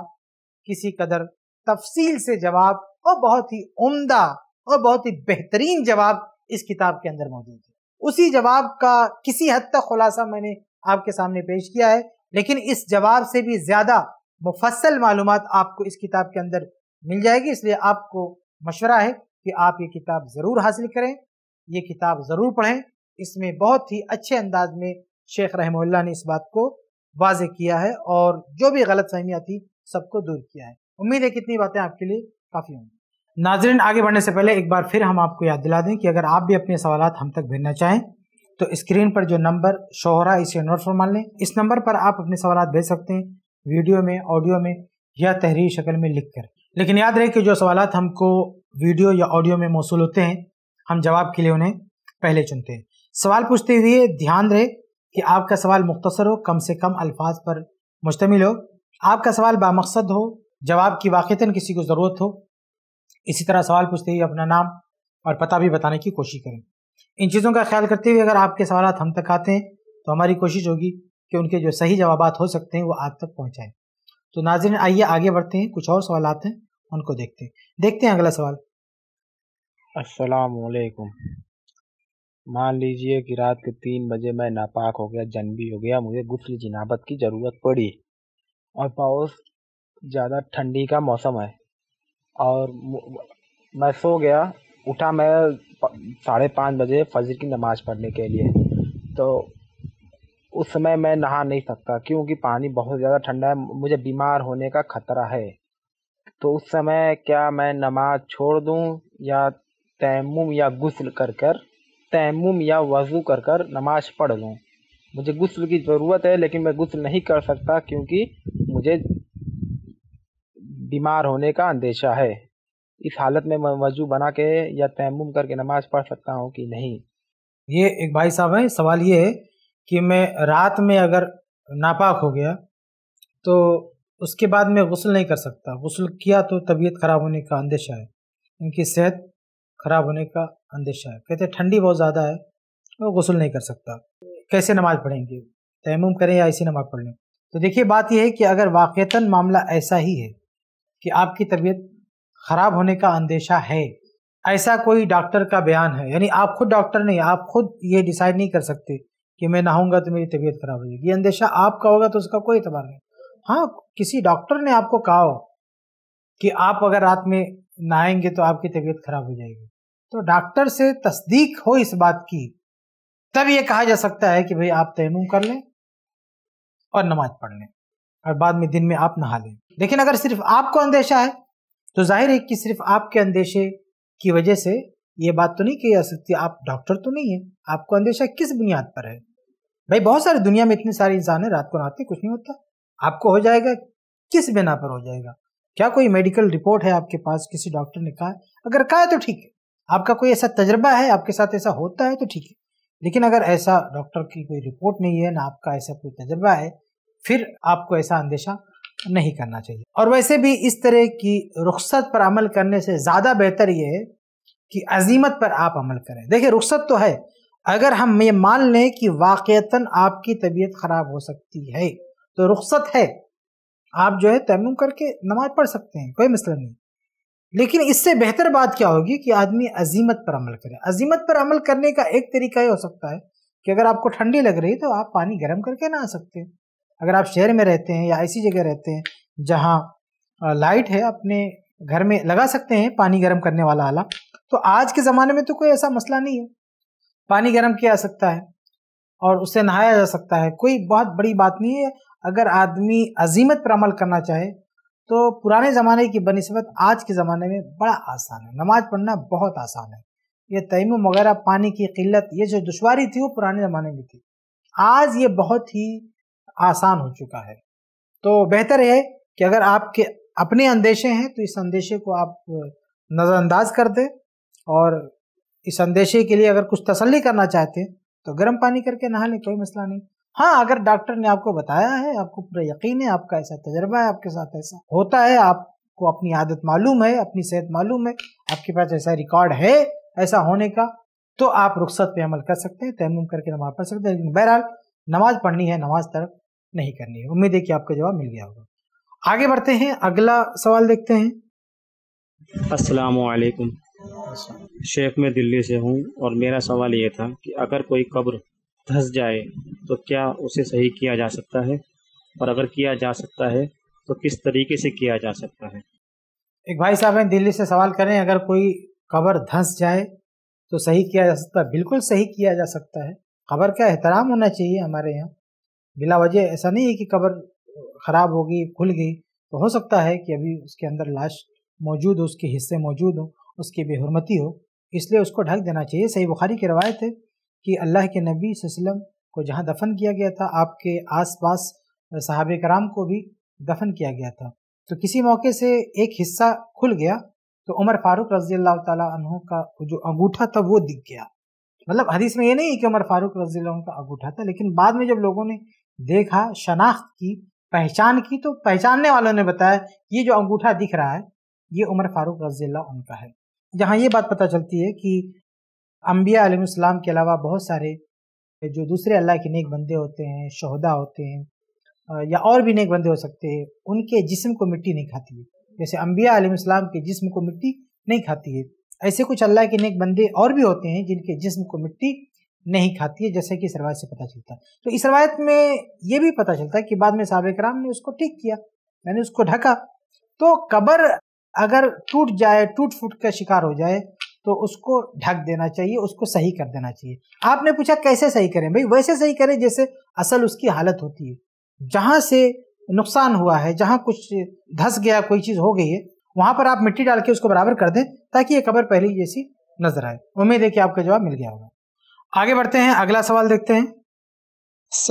किसी कदर तफसील से जवाब और बहुत ही उम्दा और बहुत ही बेहतरीन जवाब इस किताब के अंदर मौजूद है उसी जवाब का किसी हद तक खुलासा मैंने आपके सामने पेश किया है लेकिन इस जवाब से भी ज़्यादा मुफसल मालूम आपको इस किताब के अंदर मिल जाएगी इसलिए आपको मशवरा है कि आप ये किताब ज़रूर हासिल करें ये किताब ज़रूर पढ़ें इसमें बहुत ही अच्छे अंदाज में शेख रहमल्ला ने इस बात को वाजे किया है और जो भी गलत फहमियाँ थी सबको दूर किया है उम्मीद है कितनी बातें आपके लिए काफ़ी होंगी नाजरन आगे बढ़ने से पहले एक बार फिर हम आपको याद दिला दें कि अगर आप भी अपने सवाल हम तक भेजना चाहें तो स्क्रीन पर जो नंबर शोहरा इसे नोट फरमा लें इस नंबर पर आप अपने सवाल भेज सकते हैं वीडियो में ऑडियो में या तहरीर शक्ल में लिख कर लेकिन याद रहे कि जो सवाल हमको वीडियो या ऑडियो में मौसू होते हैं हम जवाब के लिए उन्हें पहले चुनते हैं सवाल पूछते हुए ध्यान रहे कि आपका सवाल मुख्तसर हो कम से कम अल्फाज पर मुश्तमिल हो आपका सवाल बामकसद हो जवाब की वाक़ता किसी को ज़रूरत हो इसी तरह सवाल पूछते हुए अपना नाम और पता भी बताने की कोशिश करें इन चीज़ों का ख्याल करते हुए अगर आपके सवाल हम तक आते हैं तो हमारी कोशिश होगी कि उनके जो सही जवाब हो सकते हैं वो आप तक पहुँचाएँ तो नाजिन आइए आगे बढ़ते हैं कुछ और सवाल आते हैं उनको देखते हैं देखते हैं अगला सवाल असलकुम मान लीजिए कि रात के तीन बजे मैं नापाक हो गया जन्मी हो गया मुझे गुस्ल जिनाबत की ज़रूरत पड़ी और पाउस ज़्यादा ठंडी का मौसम है और मैं सो गया उठा मैं साढ़े पाँच बजे फजर की नमाज़ पढ़ने के लिए तो उस समय मैं नहा नहीं सकता क्योंकि पानी बहुत ज़्यादा ठंडा है मुझे बीमार होने का ख़तरा है तो उस समय क्या मैं नमाज़ छोड़ दूँ या तैमुम या गुस्ल कर कर तैमुम या वज़ू कर कर नमाज़ पढ़ लूँ मुझे गुस्ल की ज़रूरत है लेकिन मैं गुस्ल नहीं कर सकता क्योंकि मुझे बीमार होने का अंदेशा है इस हालत में मैं वजू बना के या तैमुम करके नमाज़ पढ़ सकता हूँ कि नहीं ये एक भाई साहब है सवाल ये है कि मैं रात में अगर नापाक हो गया तो उसके बाद मैं गसल नहीं कर सकता गसल किया तो तबीयत ख़राब होने का अंदेशा है इनकी सेहत ख़राब होने का अंदेशा है कहते ठंडी बहुत ज़्यादा है वो गसल नहीं कर सकता कैसे नमाज पढ़ेंगे तयम करें या ऐसी नमाज पढ़ लें तो देखिए बात यह है कि अगर वाक़ता मामला ऐसा ही है कि आपकी तबीयत ख़राब होने का अंदेशा है ऐसा कोई डॉक्टर का बयान है यानी आप खुद डॉक्टर नहीं आप खुद ये डिसाइड नहीं कर सकते कि मैं नहाऊंगा तो मेरी तबीयत ख़राब हो जाएगी ये अंदेशा आपका होगा तो उसका कोई इतबार नहीं हाँ किसी डॉक्टर ने आपको कहा हो कि आप अगर रात में नहाएंगे तो आपकी तबीयत खराब हो जाएगी तो डॉक्टर से तस्दीक हो इस बात की तब ये कहा जा सकता है कि भाई आप तैमूम कर लें और नमाज पढ़ लें और बाद में दिन में आप नहा लें लेकिन अगर सिर्फ आपको अंदेशा है तो जाहिर है कि सिर्फ आपके अंदेशे की वजह से ये बात तो नहीं की जा सकती आप डॉक्टर तो नहीं है आपको अंदेशा किस बुनियाद पर है भाई बहुत सारी दुनिया में इतने सारे इंसान हैं रात को नहाते कुछ नहीं होता आपको हो जाएगा किस बिना पर हो जाएगा क्या कोई मेडिकल रिपोर्ट है आपके पास किसी डॉक्टर ने कहा अगर कहा तो ठीक है आपका कोई ऐसा तजर्बा है आपके साथ ऐसा होता है तो ठीक है लेकिन अगर ऐसा डॉक्टर की कोई रिपोर्ट नहीं है ना आपका ऐसा कोई तजर्बा है फिर आपको ऐसा अंदेशा नहीं करना चाहिए और वैसे भी इस तरह की रुख्सत पर अमल करने से ज़्यादा बेहतर ये है कि अजीमत पर आप अमल करें देखिए रुख्सत तो है अगर हम ये मान लें कि वाक़ता आपकी तबीयत ख़राब हो सकती है तो रुख्सत है आप जो है तयम करके नमाज पढ़ सकते हैं कोई मसला नहीं लेकिन इससे बेहतर बात क्या होगी कि आदमी अजीमत पर अमल करे अजीमत पर अमल करने का एक तरीका ये हो सकता है कि अगर आपको ठंडी लग रही तो आप पानी गर्म करके नहा सकते हैं अगर आप शहर में रहते हैं या ऐसी जगह रहते हैं जहाँ लाइट है अपने घर में लगा सकते हैं पानी गर्म करने वाला आला तो आज के ज़माने में तो कोई ऐसा मसला नहीं है पानी गर्म किया जा सकता है और उससे नहाया जा सकता है कोई बहुत बड़ी बात नहीं है अगर आदमी अजीमत पर अमल करना चाहे तो पुराने ज़माने की बनस्बत आज के ज़माने में बड़ा आसान है नमाज पढ़ना बहुत आसान है ये तयम वगैरह पानी की किल्लत ये जो दुशारी थी वो पुराने ज़माने में थी आज ये बहुत ही आसान हो चुका है तो बेहतर है कि अगर आपके अपने अंदेशे हैं तो इस अंदेशे को आप नज़रअंदाज कर दें और इस अंदेशे के लिए अगर कुछ तसल्ली करना चाहते हैं तो गर्म पानी करके नहा लें कोई मसला नहीं हाँ अगर डॉक्टर ने आपको बताया है आपको पूरा यकीन है आपका ऐसा तजर्बा है आपके साथ ऐसा होता है आपको अपनी आदत मालूम है अपनी सेहत मालूम है आपके पास ऐसा रिकॉर्ड है ऐसा होने का तो आप रुख्सत पे अमल कर सकते हैं तयम करके नमाज पढ़ सकते हैं लेकिन बहरहाल नमाज पढ़नी है नमाज तरफ नहीं करनी है उम्मीद है कि आपका जवाब मिल गया होगा आगे बढ़ते हैं अगला सवाल देखते हैं असलकुम शेख मैं दिल्ली से हूँ और मेरा सवाल ये था कि अगर कोई कब्र धस जाए तो क्या उसे सही किया जा सकता है और अगर किया जा सकता है तो किस तरीके से किया जा सकता है एक भाई साहब हैं दिल्ली से सवाल करें अगर कोई कबर धंस जाए तो सही किया जा सकता है बिल्कुल सही किया जा सकता है कबर का एहतराम होना चाहिए हमारे यहाँ बिला वजह ऐसा नहीं है कि कबर ख़राब होगी खुल गई तो हो सकता है कि अभी उसके अंदर लाश मौजूद हो उसके हिस्से मौजूद हो उसकी बेहरमती हो इसलिए उसको ढक देना चाहिए सही बुखारी की रवायत है कि अल्लाह के नबी वसल्लम को जहाँ दफन किया गया था आपके आस पास साहब कराम को भी दफन किया गया था तो किसी मौके से एक हिस्सा खुल गया तो उमर फारूक रजी अल्लाह तहु का जो अंगूठा था वो दिख गया मतलब हदीस में ये नहीं कि उमर फारूक रजी का अंगूठा था लेकिन बाद में जब लोगों ने देखा शनाख्त की पहचान की तो पहचानने वालों ने बताया ये जो अंगूठा दिख रहा है ये उमर फारूक रजी का है जहाँ ये बात पता चलती है कि अम्बिया आलम के अलावा बहुत सारे जो दूसरे अल्लाह के नेक बंदे होते हैं शहदा होते हैं या और भी नेक बंदे हो सकते हैं उनके जिस्म को मिट्टी नहीं खाती है जैसे अम्बिया आलम के जिस्म को मिट्टी नहीं खाती है ऐसे कुछ अल्लाह के नेक बंदे और भी होते हैं जिनके जिस्म को मिट्टी नहीं खाती है जैसे कि इस रवायत से पता चलता है तो इस रवायत में ये भी पता चलता है कि बाद में साहब कराम ने उसको ठीक किया यानी उसको ढका तो कबर अगर टूट जाए टूट फूट का शिकार हो जाए तो उसको ढक देना चाहिए उसको सही कर देना चाहिए आपने पूछा कैसे सही करें भाई वैसे सही करें जैसे असल उसकी हालत होती है जहाँ से नुकसान हुआ है जहाँ कुछ धस गया कोई चीज़ हो गई है वहाँ पर आप मिट्टी डाल के उसको बराबर कर दें ताकि ये कबर पहले जैसी नजर आए उम्मीद है कि आपका जवाब मिल गया होगा आगे बढ़ते हैं अगला सवाल देखते हैं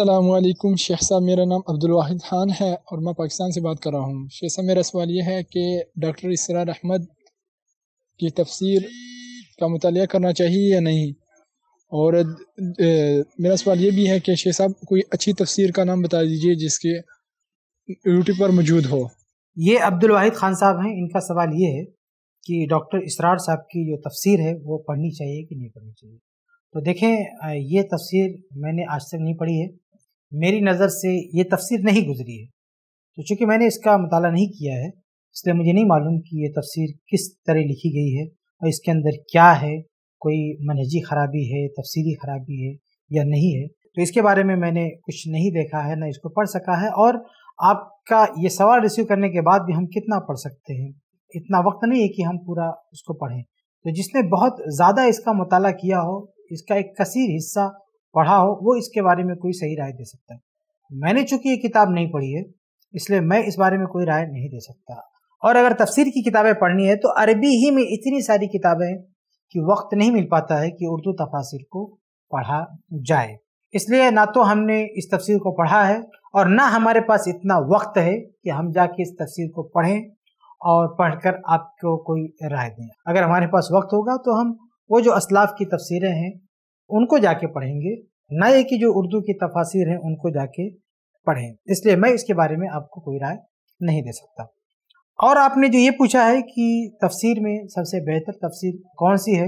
अल्लाम शेख साहब मेरा नाम अब्दुल वाहिद खान है और मैं पाकिस्तान से बात कर रहा हूँ शेख साहब मेरा सवाल यह है कि डॉक्टर इसरार अहमद की तफसीर का मुताल करना चाहिए या नहीं और मेरा सवाल ये भी है कि शेख साहब कोई अच्छी तफसीर का नाम बता दीजिए जिसके यूट्यूब पर मौजूद हो ये अब्दुल वाहिद खान साहब हैं इनका सवाल ये है कि डॉक्टर इसरार साहब की जो तफसीर है वो पढ़नी चाहिए कि नहीं पढ़नी चाहिए तो देखें ये तफसीर मैंने आज तक नहीं पढ़ी है मेरी नज़र से ये तफसीर नहीं गुजरी है तो चूँकि मैंने इसका मताल नहीं किया है इसलिए मुझे नहीं मालूम कि ये तफसीर किस तरह लिखी गई है और इसके अंदर क्या है कोई मनहजी खराबी है तफसीली खराबी है या नहीं है तो इसके बारे में मैंने कुछ नहीं देखा है ना इसको पढ़ सका है और आपका ये सवाल रिसीव करने के बाद भी हम कितना पढ़ सकते हैं इतना वक्त नहीं है कि हम पूरा उसको पढ़ें तो जिसने बहुत ज़्यादा इसका मताल किया हो इसका एक कसीर हिस्सा पढ़ा हो वो इसके बारे में कोई सही राय दे सकता है मैंने चूंकि ये किताब नहीं पढ़ी है इसलिए मैं इस बारे में कोई राय नहीं दे सकता और अगर तफसीर की किताबें पढ़नी है तो अरबी ही में इतनी सारी किताबें कि वक्त नहीं मिल पाता है कि उर्दू तफासिर को पढ़ा जाए इसलिए ना तो हमने इस तफसीर को पढ़ा है और ना हमारे पास इतना वक्त है कि हम जाके इस तफसीर को पढ़ें और पढ़कर आपको कोई राय दें अगर हमारे पास वक्त होगा तो हम वो जो असलाफ की तफसीरें हैं उनको जाके पढ़ेंगे ना ये कि जो उर्दू की तफासिर हैं उनको जाके पढ़ें इसलिए मैं इसके बारे में आपको कोई राय नहीं दे सकता और आपने जो ये पूछा है कि तफसीर में सबसे बेहतर तफसीर कौन सी है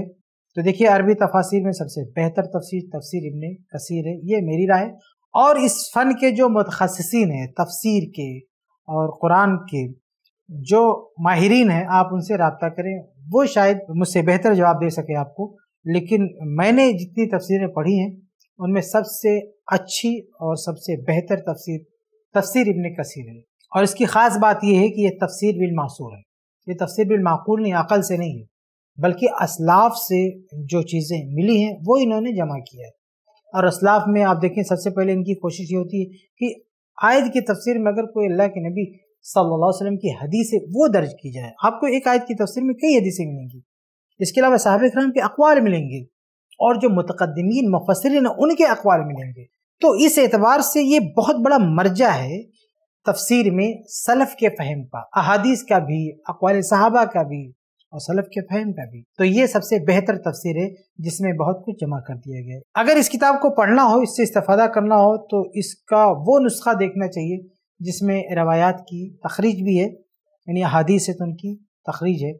तो देखिए अरबी तफासिर में सबसे बेहतर तफसीर तफसीर इबन कसीर है ये मेरी राय और इस फ़न के जो मतखसिन हैं तफसीर के और कुरान के जो माहरीन हैं आप उनसे रबता करें वो शायद मुझसे बेहतर जवाब दे सके आपको लेकिन मैंने जितनी तफसीरें पढ़ी हैं उनमें सबसे अच्छी और सबसे बेहतर तफसीर तफसीर इबन कसीर है और इसकी ख़ास बात यह है कि यह तफसीर बिलमासूर है ये तफसीर बिलमाकूल नहीं अकल से नहीं है बल्कि असलाफ से जो चीज़ें मिली हैं वो इन्होंने जमा किया है और असलाफ में आप देखें सबसे पहले इनकी कोशिश ये होती है कि आयद की तफसीर में अगर कोई अल्लाह के नबी सल्लल्लाहु अलैहि वसल्लम की हदीसें वो दर्ज की जाए आपको एक आयद की तफसीर में कई हदीसें मिलेंगी इसके अलावा साहब कराम के अखबार मिलेंगे और जो मुतकदमीन मुफसरिन उनके अखबार मिलेंगे तो इस एतबार से ये बहुत बड़ा मर्जा है तफसीर में सलफ़ के फ़हम का अहादीस का भी अकवाल सहाबा का भी और सलफ़ के फ़हम का भी तो ये सबसे बेहतर तफसीर है जिसमें बहुत कुछ जमा कर दिया गया अगर इस किताब को पढ़ना हो इससे इस्तफ़ादा करना हो तो इसका वो नुस्खा देखना चाहिए जिसमें रवायात की तखरीज भी है यानी अहादीस है तो उनकी तखरीज है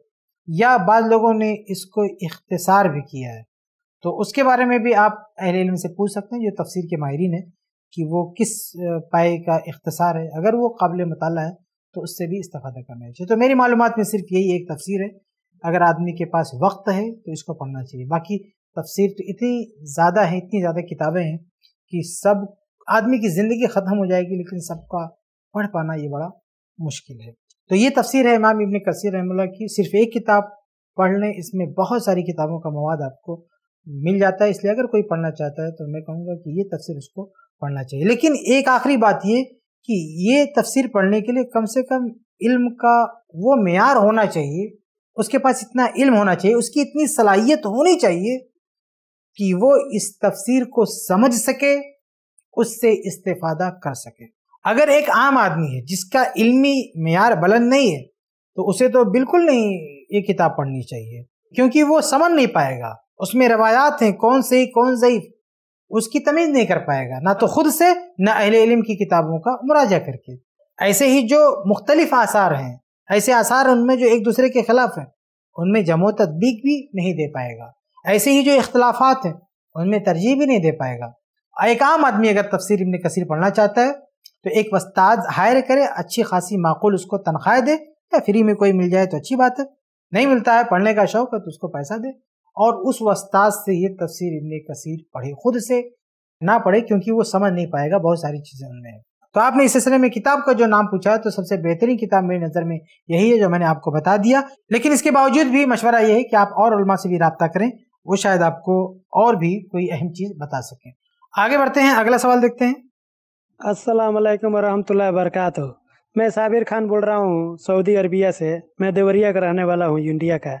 या बाद लोगों ने इसको इख्तसार भी किया है तो उसके बारे में भी आप अहल इल्म से पूछ सकते हैं जो तफसीर के माहरीन है कि वो किस पाए का इख्तसार है अगर वो काबिल मताल है तो उससे भी इस्ता करना चाहिए तो मेरी मालूम में सिर्फ यही एक तफसीर है अगर आदमी के पास वक्त है तो इसको पढ़ना चाहिए बाकी तफसीर तो इतनी ज़्यादा है इतनी ज़्यादा किताबें हैं कि सब आदमी की ज़िंदगी ख़त्म हो जाएगी लेकिन सबका पढ़ पाना ये बड़ा मुश्किल है तो ये तफसीर है इमाम इबन कसर रहमल्ला की सिर्फ एक किताब पढ़ लें इसमें बहुत सारी किताबों का मवाद आपको मिल जाता है इसलिए अगर कोई पढ़ना चाहता है तो मैं कहूँगा कि ये तफसीर उसको पढ़ना चाहिए लेकिन एक आखिरी बात ये कि ये तफसीर पढ़ने के लिए कम से कम इल्म का वो मैार होना चाहिए उसके पास इतना इल्म होना चाहिए उसकी इतनी सलाहियत होनी चाहिए कि वो इस तफसीर को समझ सके उससे इस्तेफादा कर सके अगर एक आम आदमी है जिसका इल्मी मैार बुलंद नहीं है तो उसे तो बिल्कुल नहीं ये किताब पढ़नी चाहिए क्योंकि वो समझ नहीं पाएगा उसमें रवायात हैं कौन सही कौन ज़यीफ़ उसकी तमीज़ नहीं कर पाएगा ना तो ख़ुद से ना अहले इल्म की किताबों का मुराजा करके ऐसे ही जो मुख्तलिफ आसार हैं ऐसे आसार उनमें जो एक दूसरे के ख़िलाफ़ हैं उनमें जमो तदबीक भी नहीं दे पाएगा ऐसे ही जो इख्तलाफात हैं उनमें तरजीह भी नहीं दे पाएगा एक आम आदमी अगर तफसर इबन कसर पढ़ना चाहता है तो एक वस्ताद हायर करे अच्छी खासी माकूल उसको तनख्वाह दे या फ्री में कोई मिल जाए तो अच्छी बात है नहीं मिलता है पढ़ने का शौक है तो उसको पैसा दे और उस वस्ताद से ये तफसीर इबन कसीर पढ़े खुद से ना पढ़े क्योंकि वो समझ नहीं पाएगा बहुत सारी चीज़ें उन्होंने तो आपने इस सिलसिले में किताब का जो नाम पूछा है तो सबसे बेहतरीन किताब मेरी नज़र में यही है जो मैंने आपको बता दिया लेकिन इसके बावजूद भी मशवरा ये है कि आप और से भी रबता करें वो शायद आपको और भी कोई अहम चीज़ बता सकें आगे बढ़ते हैं अगला सवाल देखते हैं अस्सलाम वालेकुम वरहमतुल्लाहि मैं साबिर खान बोल रहा हूँ सऊदी अरबिया से मैं देवरिया का रहने वाला हूँ इंडिया का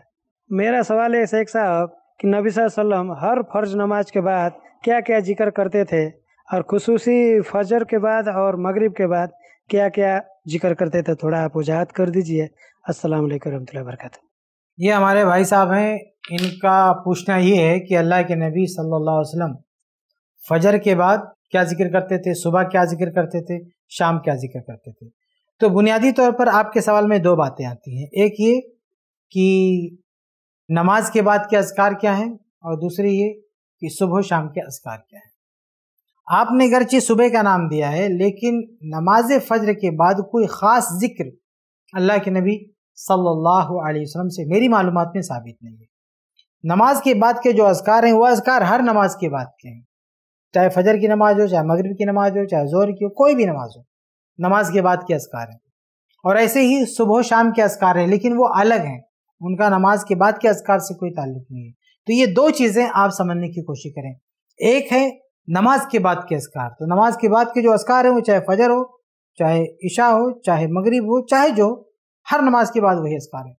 मेरा सवाल है शेख साहब कि नबी वसल्लम हर फर्ज नमाज के बाद क्या क्या जिक्र करते थे और खसूसी फजर के बाद और मगरिब के बाद क्या क्या जिक्र करते थे थोड़ा आप वजाहत कर दीजिए असल वालेकुम ये हमारे भाई साहब हैं इनका पूछना ये है कि अल्लाह के नबी सल्ला वसलम फजर के बाद क्या जिक्र करते थे सुबह क्या जिक्र करते थे शाम क्या जिक्र करते थे तो बुनियादी तौर पर आपके सवाल में दो बातें आती हैं एक ये कि नमाज के बाद के असकार क्या हैं और दूसरी ये कि सुबह शाम के असकार क्या हैं आपने गरचे सुबह का नाम दिया है लेकिन नमाज फज्र के बाद कोई ख़ास जिक्र अल्लाह के नबी सल्लल्लाहु अलैहि वसल्लम से मेरी मालूम में साबित नहीं है नमाज के बाद के जो असकार हैं वह असकार हर नमाज के बाद के हैं चाहे फजर की नमाज हो चाहे मगरब की नमाज हो चाहे जोर की हो कोई भी नमाज हो नमाज के बाद के असकार हैं और ऐसे ही सुबह शाम के असकार हैं लेकिन वो अलग हैं उनका नमाज के बाद के असकार से कोई ताल्लुक नहीं है तो ये दो चीज़ें आप समझने की कोशिश करें एक है नमाज के बाद के अजकार तो नमाज के बाद के जो अस्कार हैं वो चाहे फजर हो चाहे ईशा हो चाहे मगरिब हो चाहे जो हर नमाज के बाद वही असकार है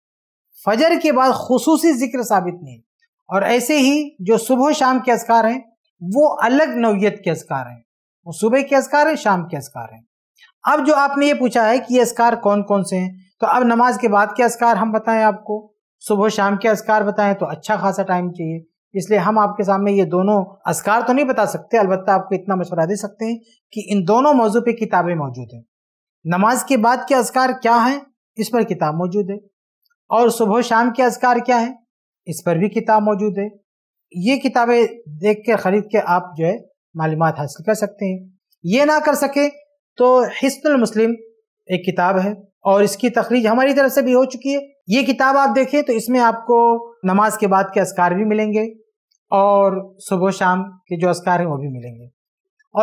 फजर के बाद खसूस जिक्र साबित नहीं और ऐसे ही जो सुबह शाम के असकार हैं वो अलग नौीयत के अस्कार हैं वो सुबह के असकार हैं शाम के अस्कार हैं अब जो आपने ये पूछा है कि ये असकार कौन कौन से हैं तो अब नमाज के बाद के असकार हम बताएं आपको सुबह शाम के असकार बताएं तो अच्छा खासा टाइम चाहिए इसलिए हम आपके सामने ये दोनों असकार तो नहीं बता सकते अलबत्त आपको इतना मशवरा दे सकते हैं कि इन दोनों मौजू पर किताबें मौजूद हैं नमाज के बाद के असकार क्या हैं इस पर किताब मौजूद है और सुबह शाम के असकार क्या हैं इस पर भी किताब मौजूद है ये किताबें देख के ख़रीद के आप जो है मालूम हासिल कर सकते हैं ये ना कर सके तो हिस्सुल मुस्लिम एक किताब है और इसकी तखरीज हमारी तरफ से भी हो चुकी है ये किताब आप देखें तो इसमें आपको नमाज के बाद के असकार भी मिलेंगे और सुबह शाम के जो असकार हैं वो भी मिलेंगे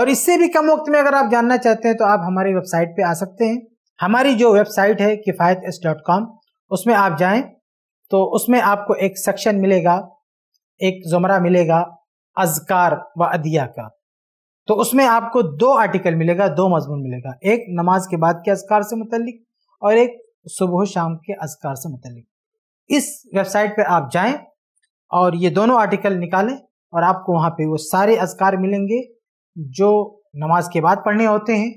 और इससे भी कम वक्त में अगर आप जानना चाहते हैं तो आप हमारी वेबसाइट पे आ सकते हैं हमारी जो वेबसाइट है किफ़ायत एस डॉट कॉम उसमें आप जाएं तो उसमें आपको एक सेक्शन मिलेगा एक जुमरा मिलेगा अजकार व अदिया का तो उसमें आपको दो आर्टिकल मिलेगा दो मजमून मिलेगा एक नमाज के बाद के अजकार से मुतलिक और एक सुबह शाम के अजकार से मुतल इस वेबसाइट पर आप जाएं और ये दोनों आर्टिकल निकालें और आपको वहाँ पे वो सारे अजकार मिलेंगे जो नमाज के बाद पढ़ने होते हैं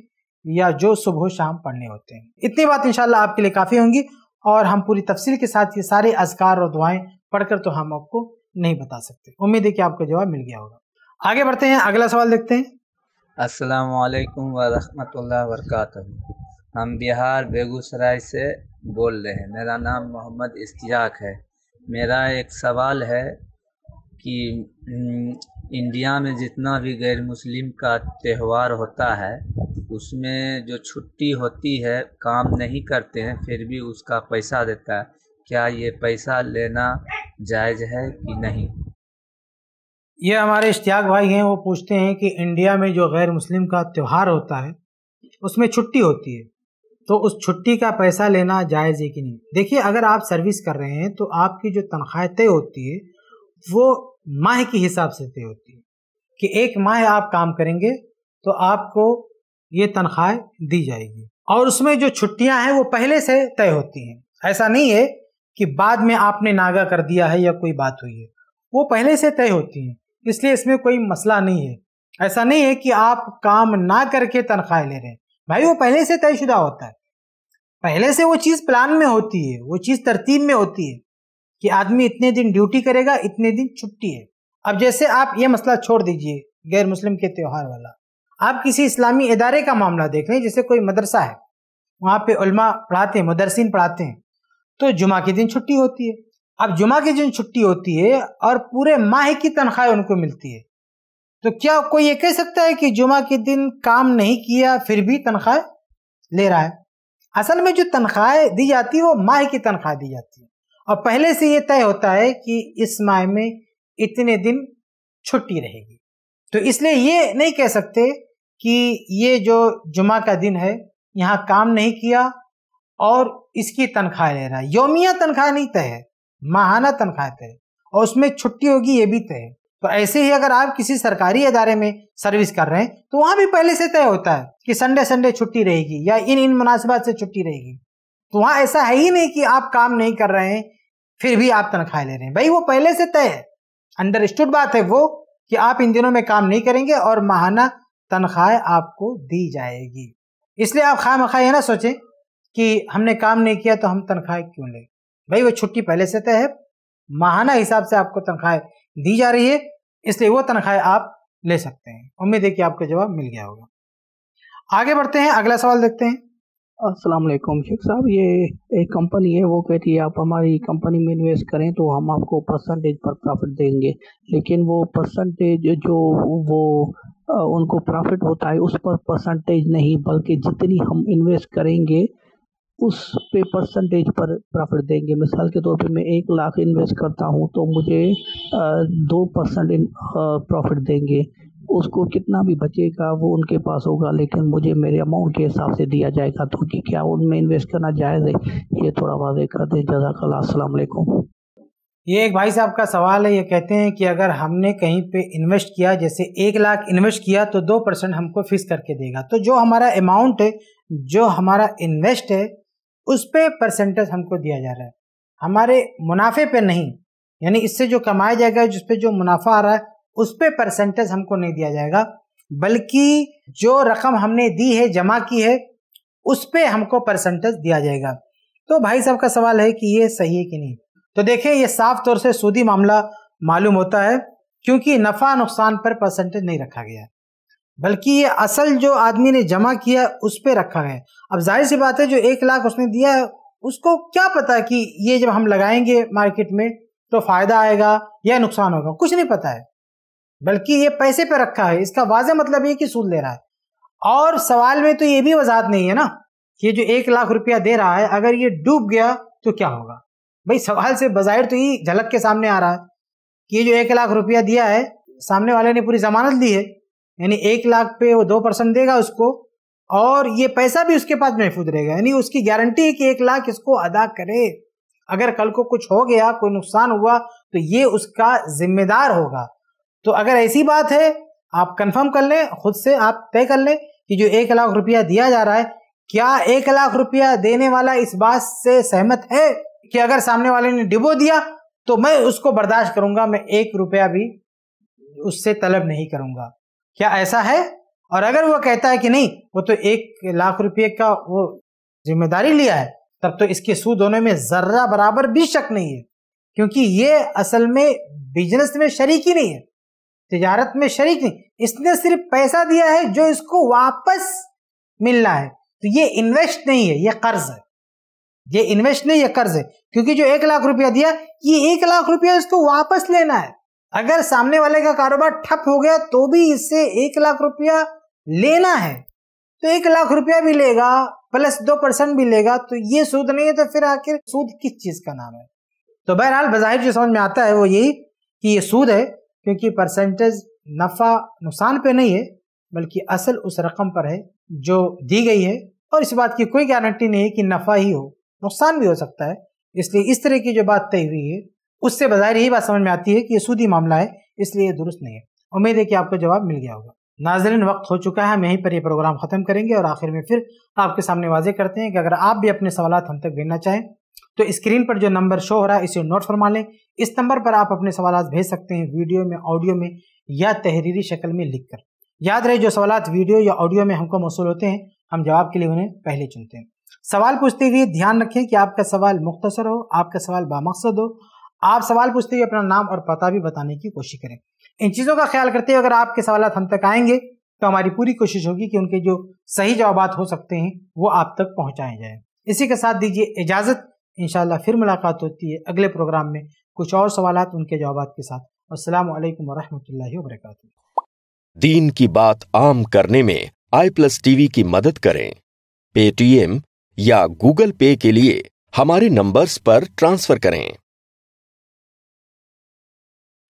या जो सुबह शाम पढ़ने होते हैं इतनी बात इंशाल्लाह आपके लिए काफ़ी होंगी और हम पूरी तफसील के साथ ये सारे अजकार और दुआएं पढ़कर तो हम आपको नहीं बता सकते उम्मीद है कि आपको जवाब मिल गया होगा आगे बढ़ते हैं अगला सवाल देखते हैं असल वरहमल वरक हम बिहार बेगूसराय से बोल रहे हैं मेरा नाम मोहम्मद इश्तियाक है मेरा एक सवाल है कि हम्म, इंडिया में जितना भी गैर मुस्लिम का त्यौहार होता है उसमें जो छुट्टी होती है काम नहीं करते हैं फिर भी उसका पैसा देता है क्या ये पैसा लेना जायज़ है कि नहीं ये हमारे इश्तियाक भाई हैं वो पूछते हैं कि इंडिया में जो गैर मुस्लिम का त्यौहार होता है उसमें छुट्टी होती है तो उस छुट्टी का पैसा लेना जायज़ है कि नहीं देखिए अगर आप सर्विस कर रहे हैं तो आपकी जो तनख्वाह तय होती है वो माह के हिसाब से तय होती है कि एक माह आप काम करेंगे तो आपको ये तनख्वाह दी जाएगी और उसमें जो छुट्टियां हैं वो पहले से तय होती हैं ऐसा नहीं है कि बाद में आपने नागा कर दिया है या कोई बात हुई है वो पहले से तय होती हैं इसलिए इसमें कोई मसला नहीं है ऐसा नहीं है कि आप काम ना करके तनख्वाह ले रहे हैं भाई वो पहले से तयशुदा होता है पहले से वो चीज़ प्लान में होती है वो चीज़ तरतीब में होती है कि आदमी इतने दिन ड्यूटी करेगा इतने दिन छुट्टी है अब जैसे आप ये मसला छोड़ दीजिए गैर मुस्लिम के त्यौहार वाला आप किसी इस्लामी इदारे का मामला देख लें जैसे कोई मदरसा है वहाँ पे उल्मा पढ़ाते हैं मदरसिन पढ़ाते हैं तो जुमा के दिन छुट्टी होती है अब जुमा के दिन छुट्टी होती है और पूरे माह की तनख्वाह उनको मिलती है तो क्या कोई ये कह सकता है कि जुमा के दिन काम नहीं किया फिर भी तनख्वाह ले रहा है असल में जो तनख्वाह दी जाती है वो माह की तनख्वाह दी जाती है और पहले से ये तय होता है कि इस माह में इतने दिन छुट्टी रहेगी तो इसलिए ये नहीं कह सकते कि ये जो जुमा का दिन है यहाँ काम नहीं किया और इसकी तनख्वाह ले रहा है योमिया तनख्वाह नहीं तय है माहाना तनख्वाह तय और उसमें छुट्टी होगी ये भी तय है तो ऐसे ही अगर आप किसी सरकारी अदारे में सर्विस कर रहे हैं तो वहां भी पहले से तय होता है कि संडे संडे छुट्टी रहेगी या इन इन मुनासिबात से छुट्टी रहेगी तो वहां ऐसा है ही नहीं कि आप काम नहीं कर रहे हैं फिर भी आप तनख्वाह ले रहे हैं भाई वो पहले से तय है अंडरस्टूड बात है वो कि आप इन दिनों में काम नहीं करेंगे और माहाना तनख्वाह आपको दी जाएगी इसलिए आप खा मखा ये ना सोचें कि हमने काम नहीं किया तो हम तनख्वाह क्यों लें भाई वो छुट्टी पहले से तय है माहाना हिसाब से आपको तनख्वाह दी जा रही है इसलिए वो तनख्वाह आप ले सकते हैं उम्मीद है कि आपको जवाब मिल गया होगा आगे बढ़ते हैं अगला सवाल देखते हैं अस्सलाम वालेकुम शेख साहब ये एक कंपनी है वो कहती है आप हमारी कंपनी में इन्वेस्ट करें तो हम आपको परसेंटेज पर प्रॉफिट देंगे लेकिन वो परसेंटेज जो वो उनको प्रॉफिट होता है उस पर परसेंटेज नहीं बल्कि जितनी हम इन्वेस्ट करेंगे उस पे परसेंटेज पर प्रॉफिट देंगे मिसाल के तौर पे मैं एक लाख इन्वेस्ट करता हूँ तो मुझे दो परसेंट प्रॉफिट देंगे उसको कितना भी बचेगा वो उनके पास होगा लेकिन मुझे मेरे अमाउंट के हिसाब से दिया जाएगा तो कि क्या उनमें इन्वेस्ट करना जायज़ है ये थोड़ा वादे कर दें जजाकल्ला ये एक भाई साहब का सवाल है ये कहते हैं कि अगर हमने कहीं पे इन्वेस्ट किया जैसे एक लाख इन्वेस्ट किया तो दो परसेंट हमको फिक्स करके देगा तो जो हमारा अमाउंट है जो हमारा इन्वेस्ट है उस पर परसेंटेज हमको दिया जा रहा है हमारे मुनाफे पे नहीं यानी इससे जो कमाया जाएगा जिस पे जो मुनाफा आ रहा है उस पर परसेंटेज हमको नहीं दिया जाएगा बल्कि जो रकम हमने दी है जमा की है उस पर हमको परसेंटेज दिया जाएगा तो भाई साहब का सवाल है कि ये सही है कि नहीं तो देखिये ये साफ तौर से सूदी मामला मालूम होता है क्योंकि नफा नुकसान पर परसेंटेज नहीं रखा गया है बल्कि ये असल जो आदमी ने जमा किया है उस पर रखा है अब जाहिर सी बात है जो एक लाख उसने दिया है उसको क्या पता कि ये जब हम लगाएंगे मार्केट में तो फ़ायदा आएगा या नुकसान होगा कुछ नहीं पता है बल्कि ये पैसे पे रखा है इसका वाजह मतलब ये कि सूद ले रहा है और सवाल में तो ये भी वजाहत नहीं है ना कि ये जो एक लाख रुपया दे रहा है अगर ये डूब गया तो क्या होगा भाई सवाल से बाहिर तो ये झलक के सामने आ रहा है कि ये जो एक लाख रुपया दिया है सामने वाले ने पूरी जमानत ली है यानी एक लाख पे वो दो परसेंट देगा उसको और ये पैसा भी उसके पास महफूज रहेगा यानी उसकी गारंटी है कि एक लाख इसको अदा करे अगर कल को कुछ हो गया कोई नुकसान हुआ तो ये उसका जिम्मेदार होगा तो अगर ऐसी बात है आप कंफर्म कर लें खुद से आप तय कर लें कि जो एक लाख रुपया दिया जा रहा है क्या एक लाख रुपया देने वाला इस बात से सहमत है कि अगर सामने वाले ने डिबो दिया तो मैं उसको बर्दाश्त करूंगा मैं एक रुपया भी उससे तलब नहीं करूंगा क्या ऐसा है और अगर वो कहता है कि नहीं वो तो एक लाख रुपये का वो जिम्मेदारी लिया है तब तो इसके सूद होने में जर्रा बराबर भी शक नहीं है क्योंकि ये असल में बिजनेस में शरीक ही नहीं है तजारत में शरीक नहीं इसने सिर्फ पैसा दिया है जो इसको वापस मिलना है तो ये इन्वेस्ट नहीं है ये कर्ज है ये इन्वेस्ट नहीं है कर्ज है क्योंकि जो एक लाख रुपया दिया ये एक लाख रुपया इसको वापस लेना है अगर सामने वाले का कारोबार ठप हो गया तो भी इससे एक लाख रुपया लेना है तो एक लाख रुपया भी लेगा प्लस दो परसेंट भी लेगा तो ये सूद नहीं है तो फिर आखिर सूद किस चीज का नाम है तो बहरहाल बाहिर जो समझ में आता है वो यही कि ये सूद है क्योंकि परसेंटेज नफा नुकसान पे नहीं है बल्कि असल उस रकम पर है जो दी गई है और इस बात की कोई गारंटी नहीं है कि नफा ही हो नुकसान भी हो सकता है इसलिए इस तरह की जो बात तय हुई है उससे बाहर यही बात समझ में आती है कि ये सूदी मामला है इसलिए ये दुरुस्त नहीं है उम्मीद है कि आपको जवाब मिल गया होगा नाजरन वक्त हो चुका है हम यहीं पर यह प्रोग्राम ख़त्म करेंगे और आखिर में फिर आपके सामने वाजे करते हैं कि अगर आप भी अपने सवाल हम तक भेजना चाहें तो स्क्रीन पर जो नंबर शो हो रहा है इसे नोट फरमा लें इस नंबर पर आप अपने सवाल भेज सकते हैं वीडियो में ऑडियो में या तहरीरी शक्ल में लिख कर याद रहे जो सवाल वीडियो या ऑडियो में हमको मौसू होते हैं हम जवाब के लिए उन्हें पहले चुनते हैं सवाल पूछते हुए ध्यान रखें कि आपका सवाल मुख्तसर हो आपका सवाल बामकसद हो आप सवाल पूछते हुए अपना नाम और पता भी बताने की कोशिश करें इन चीज़ों का ख्याल करते हुए अगर आपके सवाल हम तक आएंगे तो हमारी पूरी कोशिश होगी कि उनके जो सही जवाब हो सकते हैं वो आप तक पहुँचाए जाए इसी के साथ दीजिए इजाज़त इन फिर मुलाकात होती है अगले प्रोग्राम में कुछ और सवाल उनके जवाब के साथ असल वरहमल वरक दीन की बात आम करने में आई प्लस टीवी की मदद करें पेटीएम या गूगल पे के लिए हमारे नंबर्स पर ट्रांसफर करें